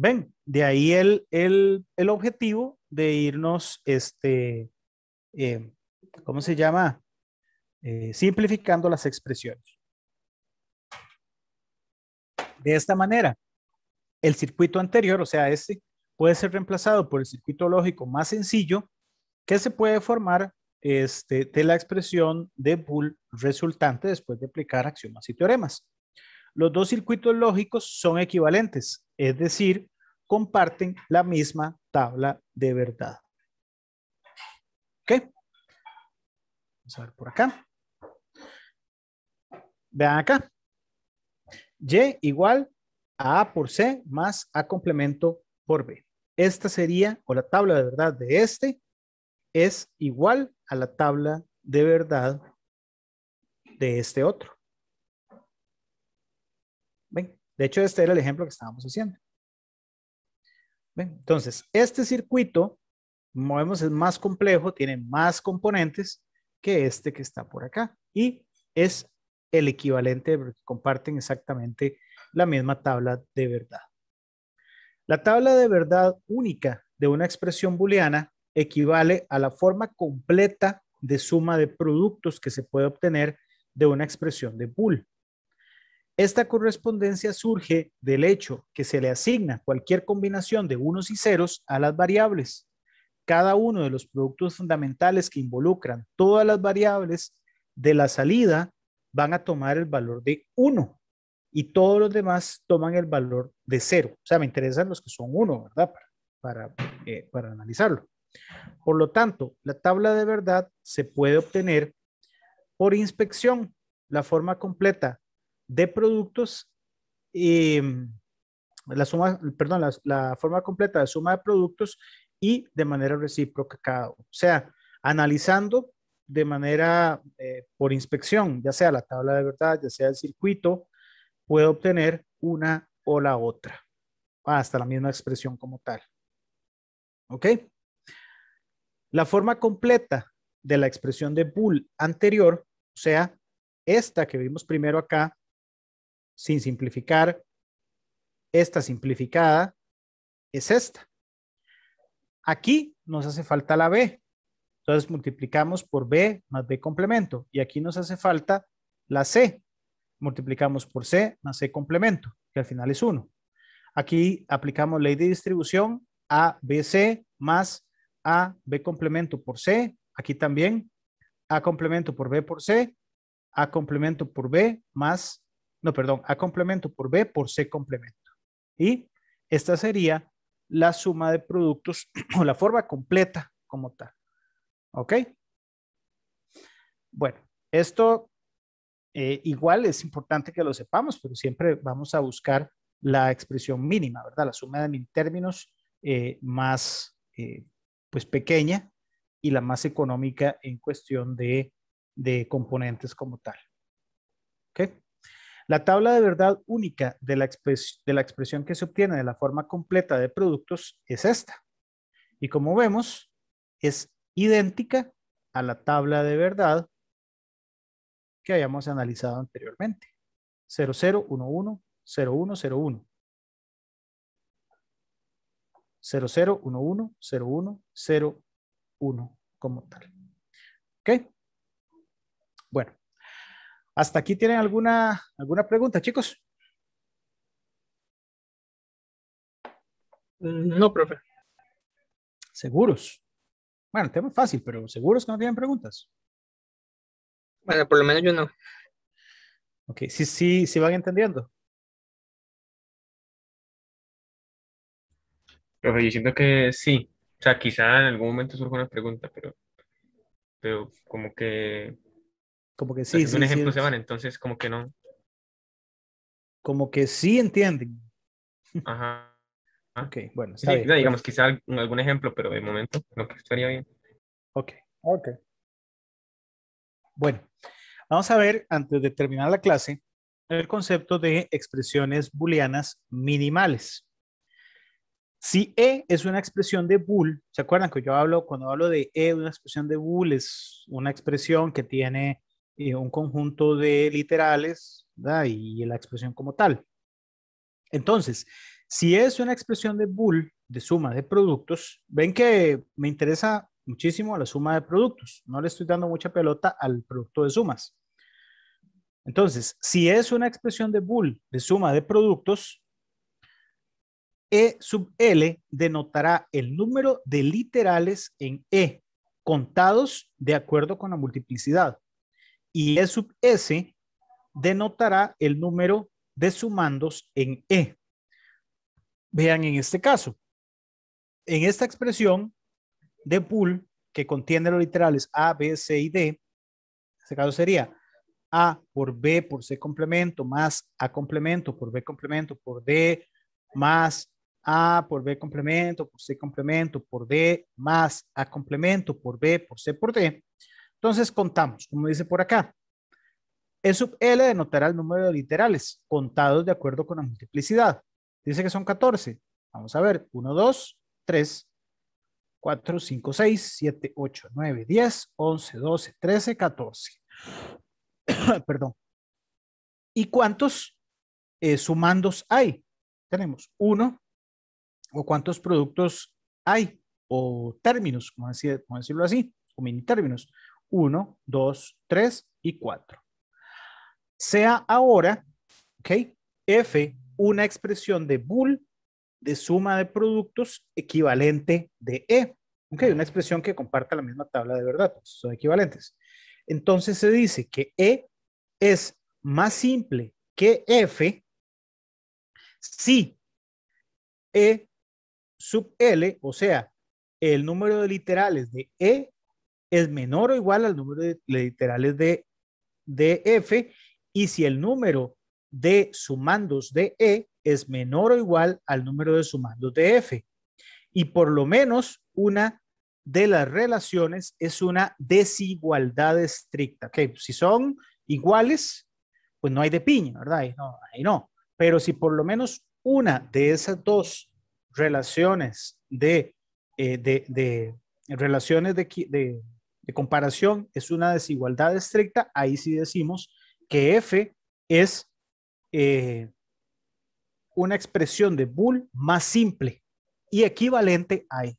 ven, de ahí el, objetivo de irnos, este, em, ¿cómo se llama? Eh, simplificando las expresiones. De esta manera, el circuito anterior, o sea, este, puede ser reemplazado por el circuito lógico más sencillo que se puede formar este, de la expresión de bull resultante después de aplicar axiomas y teoremas los dos circuitos lógicos son equivalentes, es decir, comparten la misma tabla de verdad. ¿Ok? Vamos a ver por acá. Vean acá. Y igual a A por C más A complemento por B. Esta sería, o la tabla de verdad de este, es igual a la tabla de verdad de este otro. De hecho, este era el ejemplo que estábamos haciendo. entonces, este circuito, como vemos, es más complejo, tiene más componentes que este que está por acá. Y es el equivalente porque comparten exactamente la misma tabla de verdad. La tabla de verdad única de una expresión booleana equivale a la forma completa de suma de productos que se puede obtener de una expresión de Boole. Esta correspondencia surge del hecho que se le asigna cualquier combinación de unos y ceros a las variables. Cada uno de los productos fundamentales que involucran todas las variables de la salida van a tomar el valor de 1 y todos los demás toman el valor de 0. O sea, me interesan los que son 1, ¿verdad? Para, para, eh, para analizarlo. Por lo tanto, la tabla de verdad se puede obtener por inspección. La forma completa de productos y em, la suma, perdón, la, forma completa de suma de productos y de manera recíproca cada O sea, analizando de manera eh, por inspección, ya sea la tabla de verdad, ya sea el circuito, puedo obtener una o la otra, hasta la misma expresión como tal. ¿Ok? La forma completa de la expresión de bull anterior, o sea, esta que vimos primero acá, sin simplificar, esta simplificada es esta. Aquí nos hace falta la B. Entonces multiplicamos por B más B complemento. Y aquí nos hace falta la C. Multiplicamos por C más C complemento, que al final es 1. Aquí aplicamos ley de distribución ABC más A B complemento por C. Aquí también A complemento por B por C. A complemento por B más no, perdón, A complemento por B por C complemento. Y esta sería la suma de productos o la forma completa como tal. ¿Ok? Bueno, esto eh, igual es importante que lo sepamos, pero siempre vamos a buscar la expresión mínima, ¿verdad? La suma de mil términos eh, más eh, pues pequeña y la más económica en cuestión de, de componentes como tal. ¿Ok? La tabla de verdad única de la, expresión que se obtiene de la forma completa de productos es esta. Y como vemos, es idéntica a la tabla de verdad que hayamos analizado anteriormente. 0011, 0101. 0011, como tal. ¿Ok? Bueno, ¿Hasta aquí tienen alguna, alguna pregunta, chicos? Mm, no, profe. ¿Seguros? Bueno, el tema fácil, pero ¿seguros que no tienen preguntas? Bueno, por lo menos yo no. Ok, sí, sí, sí van entendiendo. Profe, yo siento que sí. O sea, quizá en algún momento surja una pregunta, pero, pero como que como que sí. sí un ejemplo se van, entonces como que no. Como que sí entienden. Ajá. Ah. Ok, bueno. Pues. Digamos, quizá algún ejemplo, pero de momento lo que estaría bien. Ok. Ok. Bueno, vamos a ver, antes de terminar la clase, el concepto de expresiones booleanas minimales. Si E es una expresión de bool, ¿se acuerdan que yo hablo, cuando hablo de E, una expresión de bool es una expresión que tiene eh, un conjunto de literales y la expresión como tal. Entonces, si es una expresión de bool, de suma de productos, ven que me interesa muchísimo la suma de productos. No le estoy dando mucha pelota al producto de sumas. Entonces, si es una expresión de bool, de suma de productos, E sub L denotará el número de literales en E, contados de acuerdo con la multiplicidad y E sub S denotará el número de sumandos en E. Vean en este caso, en esta expresión de pool que contiene los literales A, B, C y D, en este caso sería A por B por C complemento más A complemento por B complemento por D más A por B complemento por C complemento por D más A complemento por B por C por D. Entonces contamos, como dice por acá, E sub L denotará el número de literales contados de acuerdo con la multiplicidad. Dice que son 14. Vamos a ver, 1, 2, 3, 4, 5, 6, 7, 8, 9, 10, 11, 12, 13, 14. Perdón. ¿Y cuántos eh, sumandos hay? Tenemos uno, o cuántos productos hay, o términos, como, decir, como decirlo así, o mini términos. 1, 2, 3 y 4. Sea ahora, ¿ok? F una expresión de bull de suma de productos equivalente de E. ¿Ok? Una expresión que comparta la misma tabla de verdad, pues, son equivalentes. Entonces se dice que E es más simple que F si E sub L, o sea, el número de literales de E es menor o igual al número de literales de, de f y si el número de sumandos de e es menor o igual al número de sumandos de f. Y por lo menos una de las relaciones es una desigualdad estricta. Que si son iguales, pues no hay de piña, ¿verdad? Ahí no, Pero si por lo menos una de esas dos relaciones de, eh, de relaciones de, de comparación es una desigualdad estricta, ahí sí decimos que F es eh, una expresión de bull más simple y equivalente a E.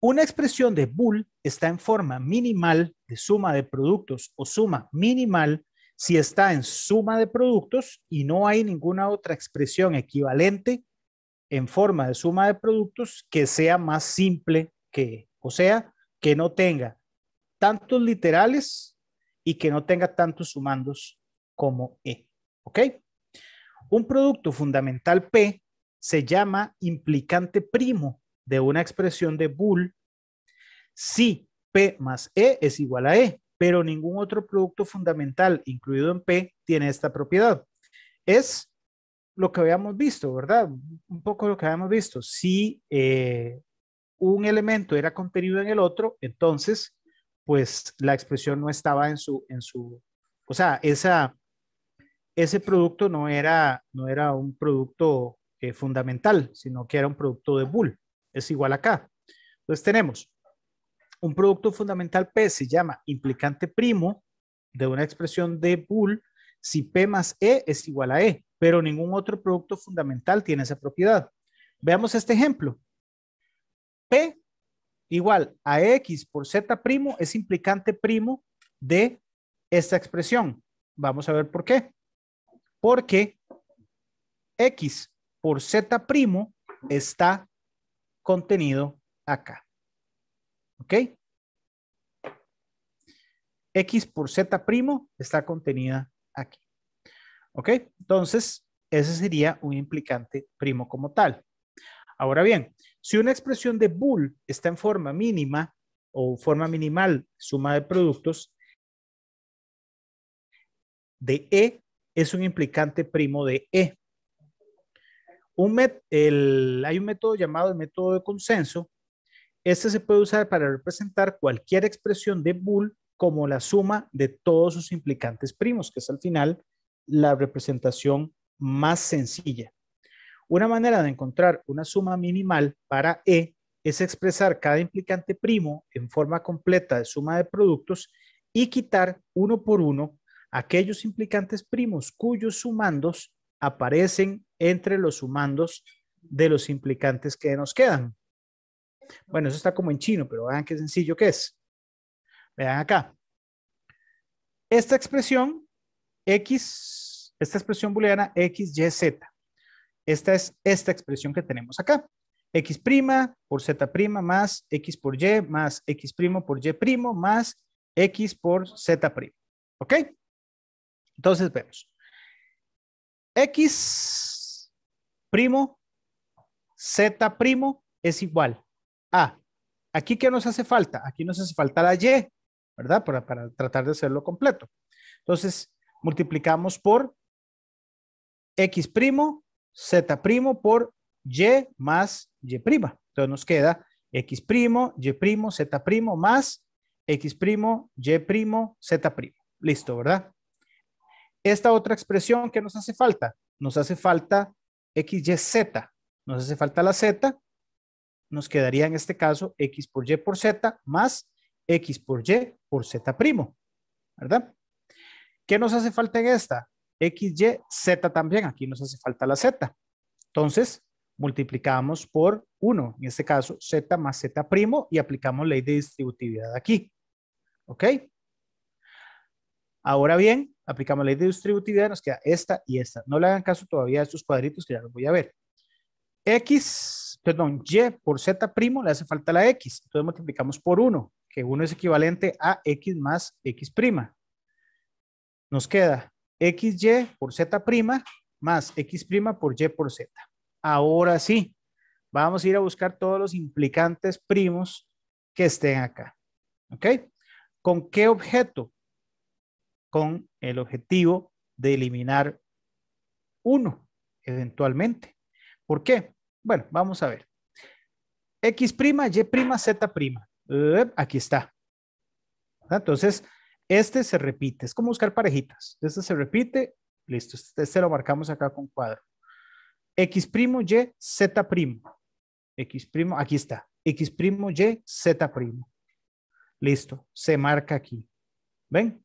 Una expresión de bull está en forma minimal de suma de productos o suma minimal si está en suma de productos y no hay ninguna otra expresión equivalente en forma de suma de productos que sea más simple que, o sea, que no tenga tantos literales y que no tenga tantos sumandos como E. ¿Ok? Un producto fundamental P se llama implicante primo de una expresión de bull si P más E es igual a E, pero ningún otro producto fundamental incluido en P tiene esta propiedad. Es lo que habíamos visto, ¿verdad? Un poco lo que habíamos visto. Si eh, un elemento era contenido en el otro, entonces, pues la expresión no estaba en su, en su, o sea, esa, ese producto no era, no era un producto eh, fundamental, sino que era un producto de bull Es igual acá. Entonces tenemos un producto fundamental P, se llama implicante primo de una expresión de bull si P más E es igual a E, pero ningún otro producto fundamental tiene esa propiedad. Veamos este ejemplo. P igual a X por Z primo es implicante primo de esta expresión. Vamos a ver por qué. Porque X por Z primo está contenido acá. ¿Ok? X por Z primo está contenida aquí. ¿Ok? Entonces, ese sería un implicante primo como tal. Ahora bien, si una expresión de bull está en forma mínima o forma minimal, suma de productos, de E es un implicante primo de E. hay un método llamado el método de consenso. Este se puede usar para representar cualquier expresión de bull como la suma de todos sus implicantes primos, que es al final la representación más sencilla. Una manera de encontrar una suma minimal para E es expresar cada implicante primo en forma completa de suma de productos y quitar uno por uno aquellos implicantes primos cuyos sumandos aparecen entre los sumandos de los implicantes que nos quedan. Bueno, eso está como en chino, pero vean qué sencillo que es. Vean acá. Esta expresión X, esta expresión booleana X, Y, Z, esta es esta expresión que tenemos acá. X' por Z' más X por Y más X' por Y' más X por Z'. ¿Ok? Entonces vemos. X' Z' es igual a. ¿Aquí qué nos hace falta? Aquí nos hace falta la Y, ¿verdad? Para, para tratar de hacerlo completo. Entonces, multiplicamos por X' Z' por Y más Y'. Entonces nos queda X', Y', Z' más X', Y', Z'. Listo, ¿verdad? Esta otra expresión que nos hace falta, nos hace falta XYZ, nos hace falta la Z, nos quedaría en este caso X por Y por Z más X por Y por Z', ¿verdad? ¿Qué nos hace falta en esta? X, Y, Z también. Aquí nos hace falta la Z. Entonces, multiplicamos por 1. En este caso, Z más Z' y aplicamos ley de distributividad aquí. ¿Ok? Ahora bien, aplicamos ley de distributividad, nos queda esta y esta. No le hagan caso todavía a estos cuadritos que ya los voy a ver. X, perdón, Y por Z' le hace falta la X. Entonces multiplicamos por 1, que 1 es equivalente a X más X'. Nos queda XY por Z' más X' prima por Y por Z. Ahora sí, vamos a ir a buscar todos los implicantes primos que estén acá. ¿Ok? ¿Con qué objeto? Con el objetivo de eliminar uno, eventualmente. ¿Por qué? Bueno, vamos a ver. X', prima, Y', Z'. Aquí está. Entonces, este se repite, es como buscar parejitas. Este se repite, listo, este lo marcamos acá con cuadro. X primo, Y, Z primo. X primo, aquí está. X primo, Y, Z primo. Listo, se marca aquí. ¿Ven?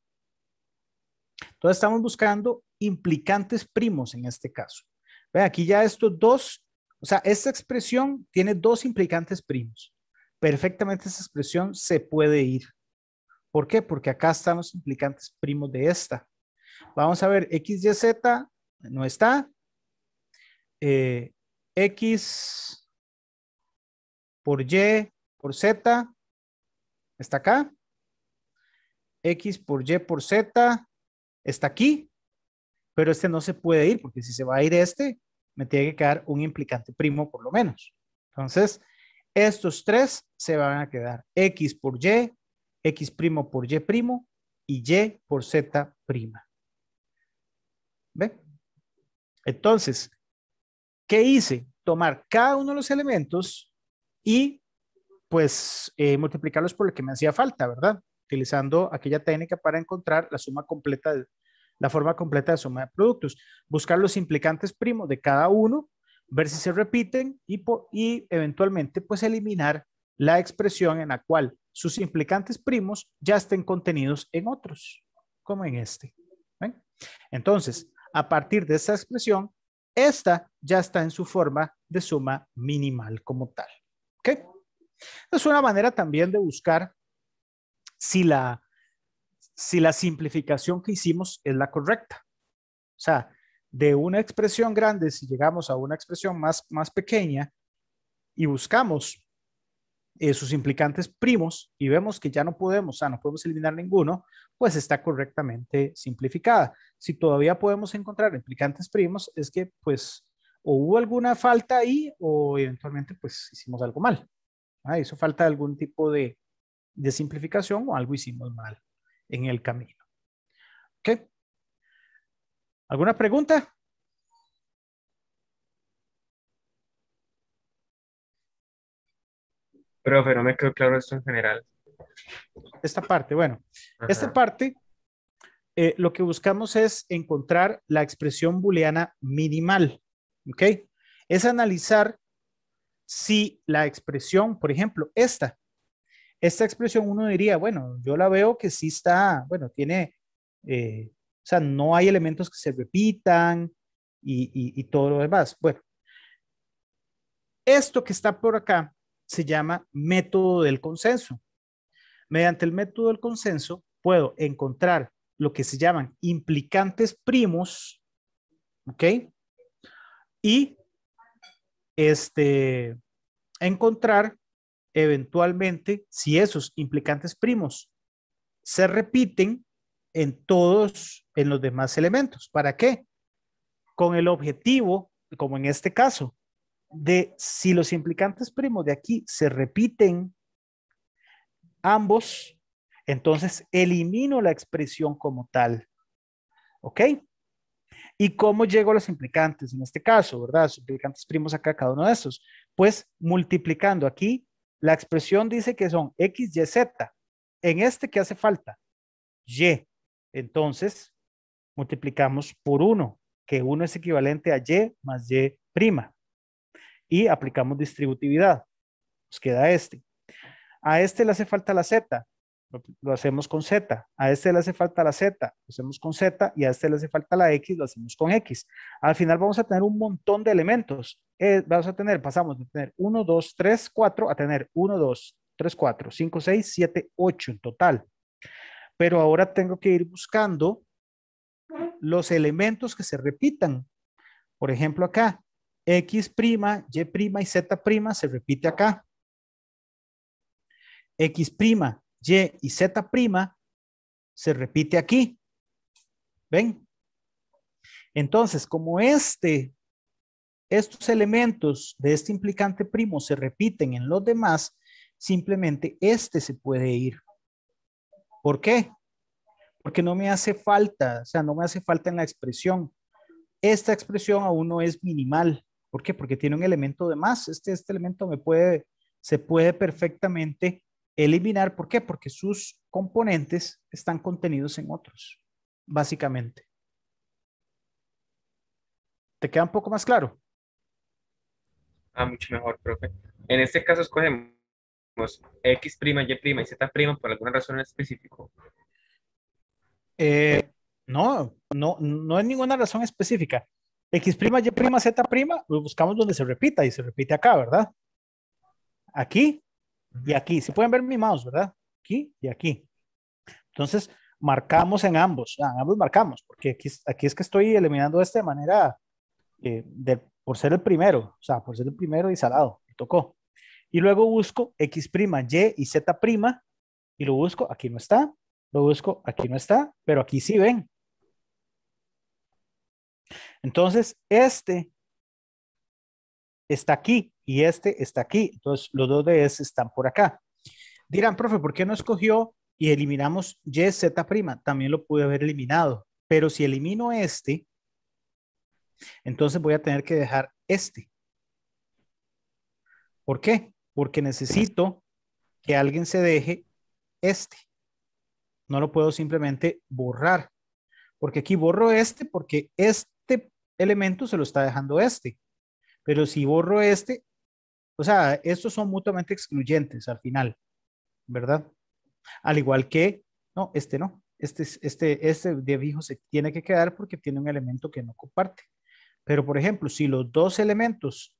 Entonces estamos buscando implicantes primos en este caso. Ven, aquí ya estos dos, o sea, esta expresión tiene dos implicantes primos. Perfectamente esta expresión se puede ir. ¿Por qué? Porque acá están los implicantes primos de esta. Vamos a ver, x, y, z no está. Eh, x por y por z está acá. X por Y por Z está aquí, pero este no se puede ir porque si se va a ir este, me tiene que quedar un implicante primo por lo menos. Entonces, estos tres se van a quedar X por Y, X' por Y' y Y por Z'. ¿Ven? Entonces, ¿qué hice? Tomar cada uno de los elementos y pues eh, multiplicarlos por lo que me hacía falta, ¿verdad? Utilizando aquella técnica para encontrar la suma completa, la forma completa de suma de productos. Buscar los implicantes primos de cada uno, ver si se repiten y, y eventualmente pues eliminar la expresión en la cual sus implicantes primos ya estén contenidos en otros, como en este. Entonces, a partir de esa expresión, esta ya está en su forma de suma minimal como tal. Es una manera también de buscar si la, si la simplificación que hicimos es la correcta. O sea, de una expresión grande, si llegamos a una expresión más, más pequeña y buscamos eh, sus implicantes primos y vemos que ya no podemos, o sea, no podemos eliminar ninguno, pues está correctamente simplificada. Si todavía podemos encontrar implicantes primos, es que pues o hubo alguna falta ahí o eventualmente pues hicimos algo mal. hizo falta algún tipo de, de simplificación o algo hicimos mal en el camino. ¿Ok? ¿Alguna pregunta? pero no me quedó claro esto en general. Esta parte, bueno, esta parte eh, lo que buscamos es encontrar la expresión booleana minimal, ¿ok? Es analizar si la expresión, por ejemplo, esta, esta expresión uno diría, bueno, yo la veo que sí está, bueno, tiene, eh, o sea, no hay elementos que se repitan y, y todo lo demás. Bueno, esto que está por acá se llama método del consenso. Mediante el método del consenso puedo encontrar lo que se llaman implicantes primos, ¿ok? Y este, encontrar eventualmente si esos implicantes primos se repiten en todos, en los demás elementos. ¿Para qué? Con el objetivo, como en este caso, de si los implicantes primos de aquí se repiten ambos, entonces elimino la expresión como tal. ¿Ok? ¿Y cómo llego a los implicantes en este caso, verdad? Los implicantes primos acá, cada uno de estos. Pues multiplicando aquí, la expresión dice que son x, y, z. En este, ¿qué hace falta? Y. Entonces, multiplicamos por 1, que 1 es equivalente a y más y prima y aplicamos distributividad. Nos queda este. A este le hace falta la Z, lo hacemos con Z. A este le hace falta la Z, lo hacemos con Z. Y a este le hace falta la X, lo hacemos con X. Al final vamos a tener un montón de elementos. Eh, vamos a tener, pasamos de tener 1, 2, 3, 4 a tener 1, 2, 3, 4, 5, 6, 7, 8 en total. Pero ahora tengo que ir buscando los elementos que se repitan. Por ejemplo, acá X', Y' y Z' se repite acá. X', prima, Y y Z' se repite aquí. ¿Ven? Entonces, como este, estos elementos de este implicante primo se repiten en los demás, simplemente este se puede ir. ¿Por qué? Porque no me hace falta, o sea, no me hace falta en la expresión. Esta expresión aún no es minimal. ¿Por qué? Porque tiene un elemento de más. Este, este elemento me puede, se puede perfectamente eliminar. ¿Por qué? Porque sus componentes están contenidos en otros, básicamente. ¿Te queda un poco más claro? Ah, mucho mejor, profe. En este caso escogemos X', Y' y Z' por alguna razón específica? específico. Eh, no, no, no es ninguna razón específica. X', Y', Z', lo pues buscamos donde se repita y se repite acá, ¿verdad? Aquí y aquí. Si pueden ver mi mouse, ¿verdad? Aquí y aquí. Entonces, marcamos en ambos. Ah, ambos marcamos, porque aquí, es que estoy eliminando este de manera, eh, de, por ser el primero, o sea, por ser el primero y salado, tocó. Y luego busco X', Y y Z', y lo busco, aquí no está, lo busco, aquí no está, pero aquí sí ven, entonces, este está aquí y este está aquí. Entonces, los dos de S están por acá. Dirán, profe, ¿por qué no escogió y eliminamos YZ Z'? También lo pude haber eliminado. Pero si elimino este, entonces voy a tener que dejar este. ¿Por qué? Porque necesito que alguien se deje este. No lo puedo simplemente borrar. Porque aquí borro este porque este elemento se lo está dejando este. Pero si borro este, o sea, estos son mutuamente excluyentes al final, ¿verdad? Al igual que, no, este no, este, este, este de fijo se tiene que quedar porque tiene un elemento que no comparte. Pero, por ejemplo, si los dos elementos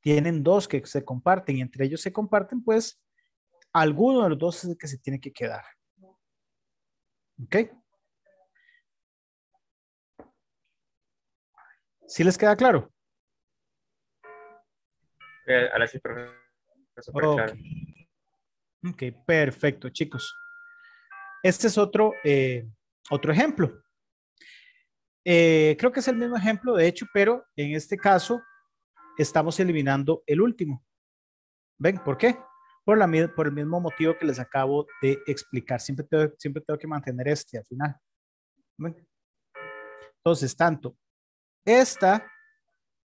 tienen dos que se comparten y entre ellos se comparten, pues alguno de los dos es el que se tiene que quedar. ¿Ok? ¿Sí les queda claro? A ahora sí, ok, perfecto, chicos. Este es otro, eh, otro ejemplo. Eh, creo que es el mismo ejemplo, de hecho, pero en este caso estamos eliminando el último. ¿Ven? ¿Por qué? Por, la, por el mismo motivo que les acabo de explicar. Siempre tengo, siempre tengo que mantener este al final. Entonces, tanto esta,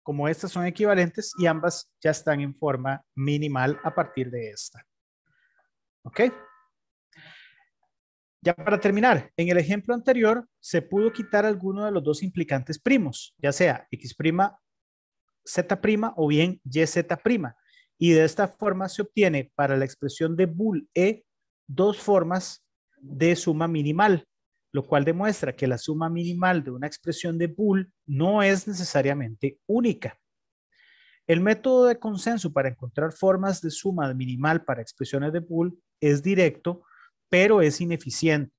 como estas son equivalentes y ambas ya están en forma minimal a partir de esta. ¿Ok? Ya para terminar, en el ejemplo anterior se pudo quitar alguno de los dos implicantes primos, ya sea x', z' o bien yz'. Y de esta forma se obtiene para la expresión de e dos formas de suma minimal, lo cual demuestra que la suma minimal de una expresión de Boole no es necesariamente única. El método de consenso para encontrar formas de suma minimal para expresiones de Boole es directo, pero es ineficiente.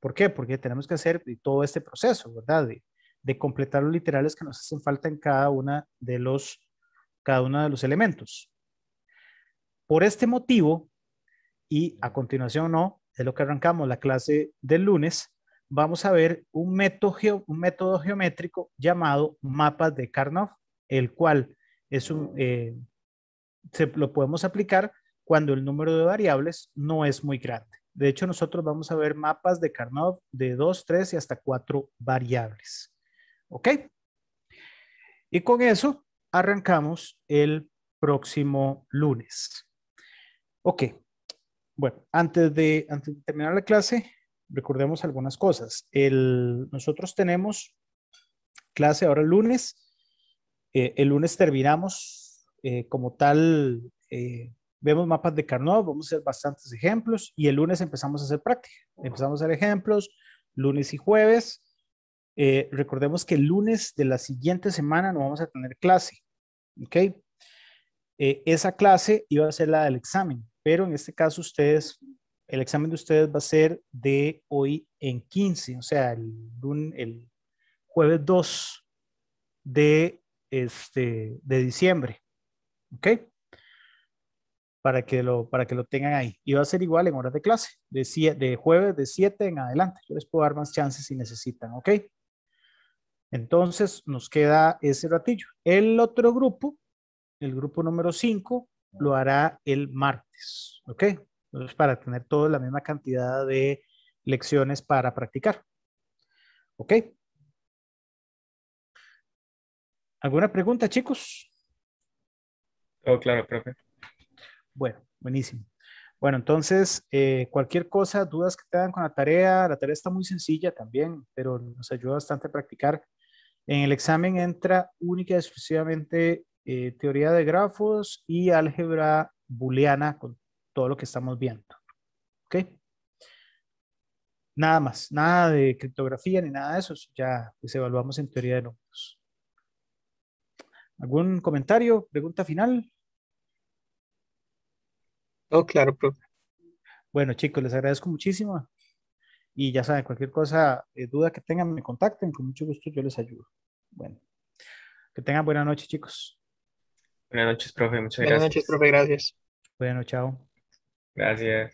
¿Por qué? Porque tenemos que hacer todo este proceso, ¿verdad? De, completar los literales que nos hacen falta en cada, una de los, cada uno de los elementos. Por este motivo, y a continuación no, es lo que arrancamos la clase del lunes, vamos a ver un método, método geométrico llamado mapas de Karnoff, el cual es un, oh. eh, se, lo podemos aplicar cuando el número de variables no es muy grande. De hecho, nosotros vamos a ver mapas de Carnot de 2, 3 y hasta cuatro variables. ¿Ok? Y con eso arrancamos el próximo lunes. Ok. Bueno, antes de terminar la clase, recordemos algunas cosas. nosotros tenemos clase ahora el lunes. Eh, el lunes terminamos eh, como tal, eh, vemos mapas de Carnot, vamos a hacer bastantes ejemplos y el lunes empezamos a hacer práctica. Empezamos a hacer ejemplos lunes y jueves. recordemos que el lunes de la siguiente semana no vamos a tener clase. ¿Ok? esa clase iba a ser la del examen, pero en este caso ustedes el examen de ustedes va a ser de hoy en 15, o sea, el, el jueves 2 de, este, de diciembre. ¿Ok? Para que, lo, para que lo tengan ahí. Y va a ser igual en horas de clase, de, de jueves de 7 en adelante. Yo les puedo dar más chances si necesitan, ¿ok? Entonces nos queda ese ratillo. El otro grupo, el grupo número 5, lo hará el martes, ¿ok? para tener toda la misma cantidad de lecciones para practicar. ¿Ok? ¿Alguna pregunta, chicos? Oh, claro, profe. Bueno, buenísimo. Bueno, entonces, eh, cualquier cosa, dudas que te dan con la tarea, la tarea está muy sencilla también, pero nos ayuda bastante a practicar. En el examen entra única y exclusivamente eh, teoría de grafos y álgebra booleana con todo lo que estamos viendo. ¿Ok? Nada más, nada de criptografía ni nada de eso, ya pues evaluamos en teoría de números. ¿Algún comentario, pregunta final? oh, claro, profe. Bueno, chicos, les agradezco muchísimo. Y ya saben, cualquier cosa, eh, duda que tengan, me contacten. Con mucho gusto yo les ayudo. Bueno, que tengan buena noche, chicos. Buenas noches, profe. Muchas gracias. Buenas noches, profe. Gracias. Buenas noches. chao. 那些。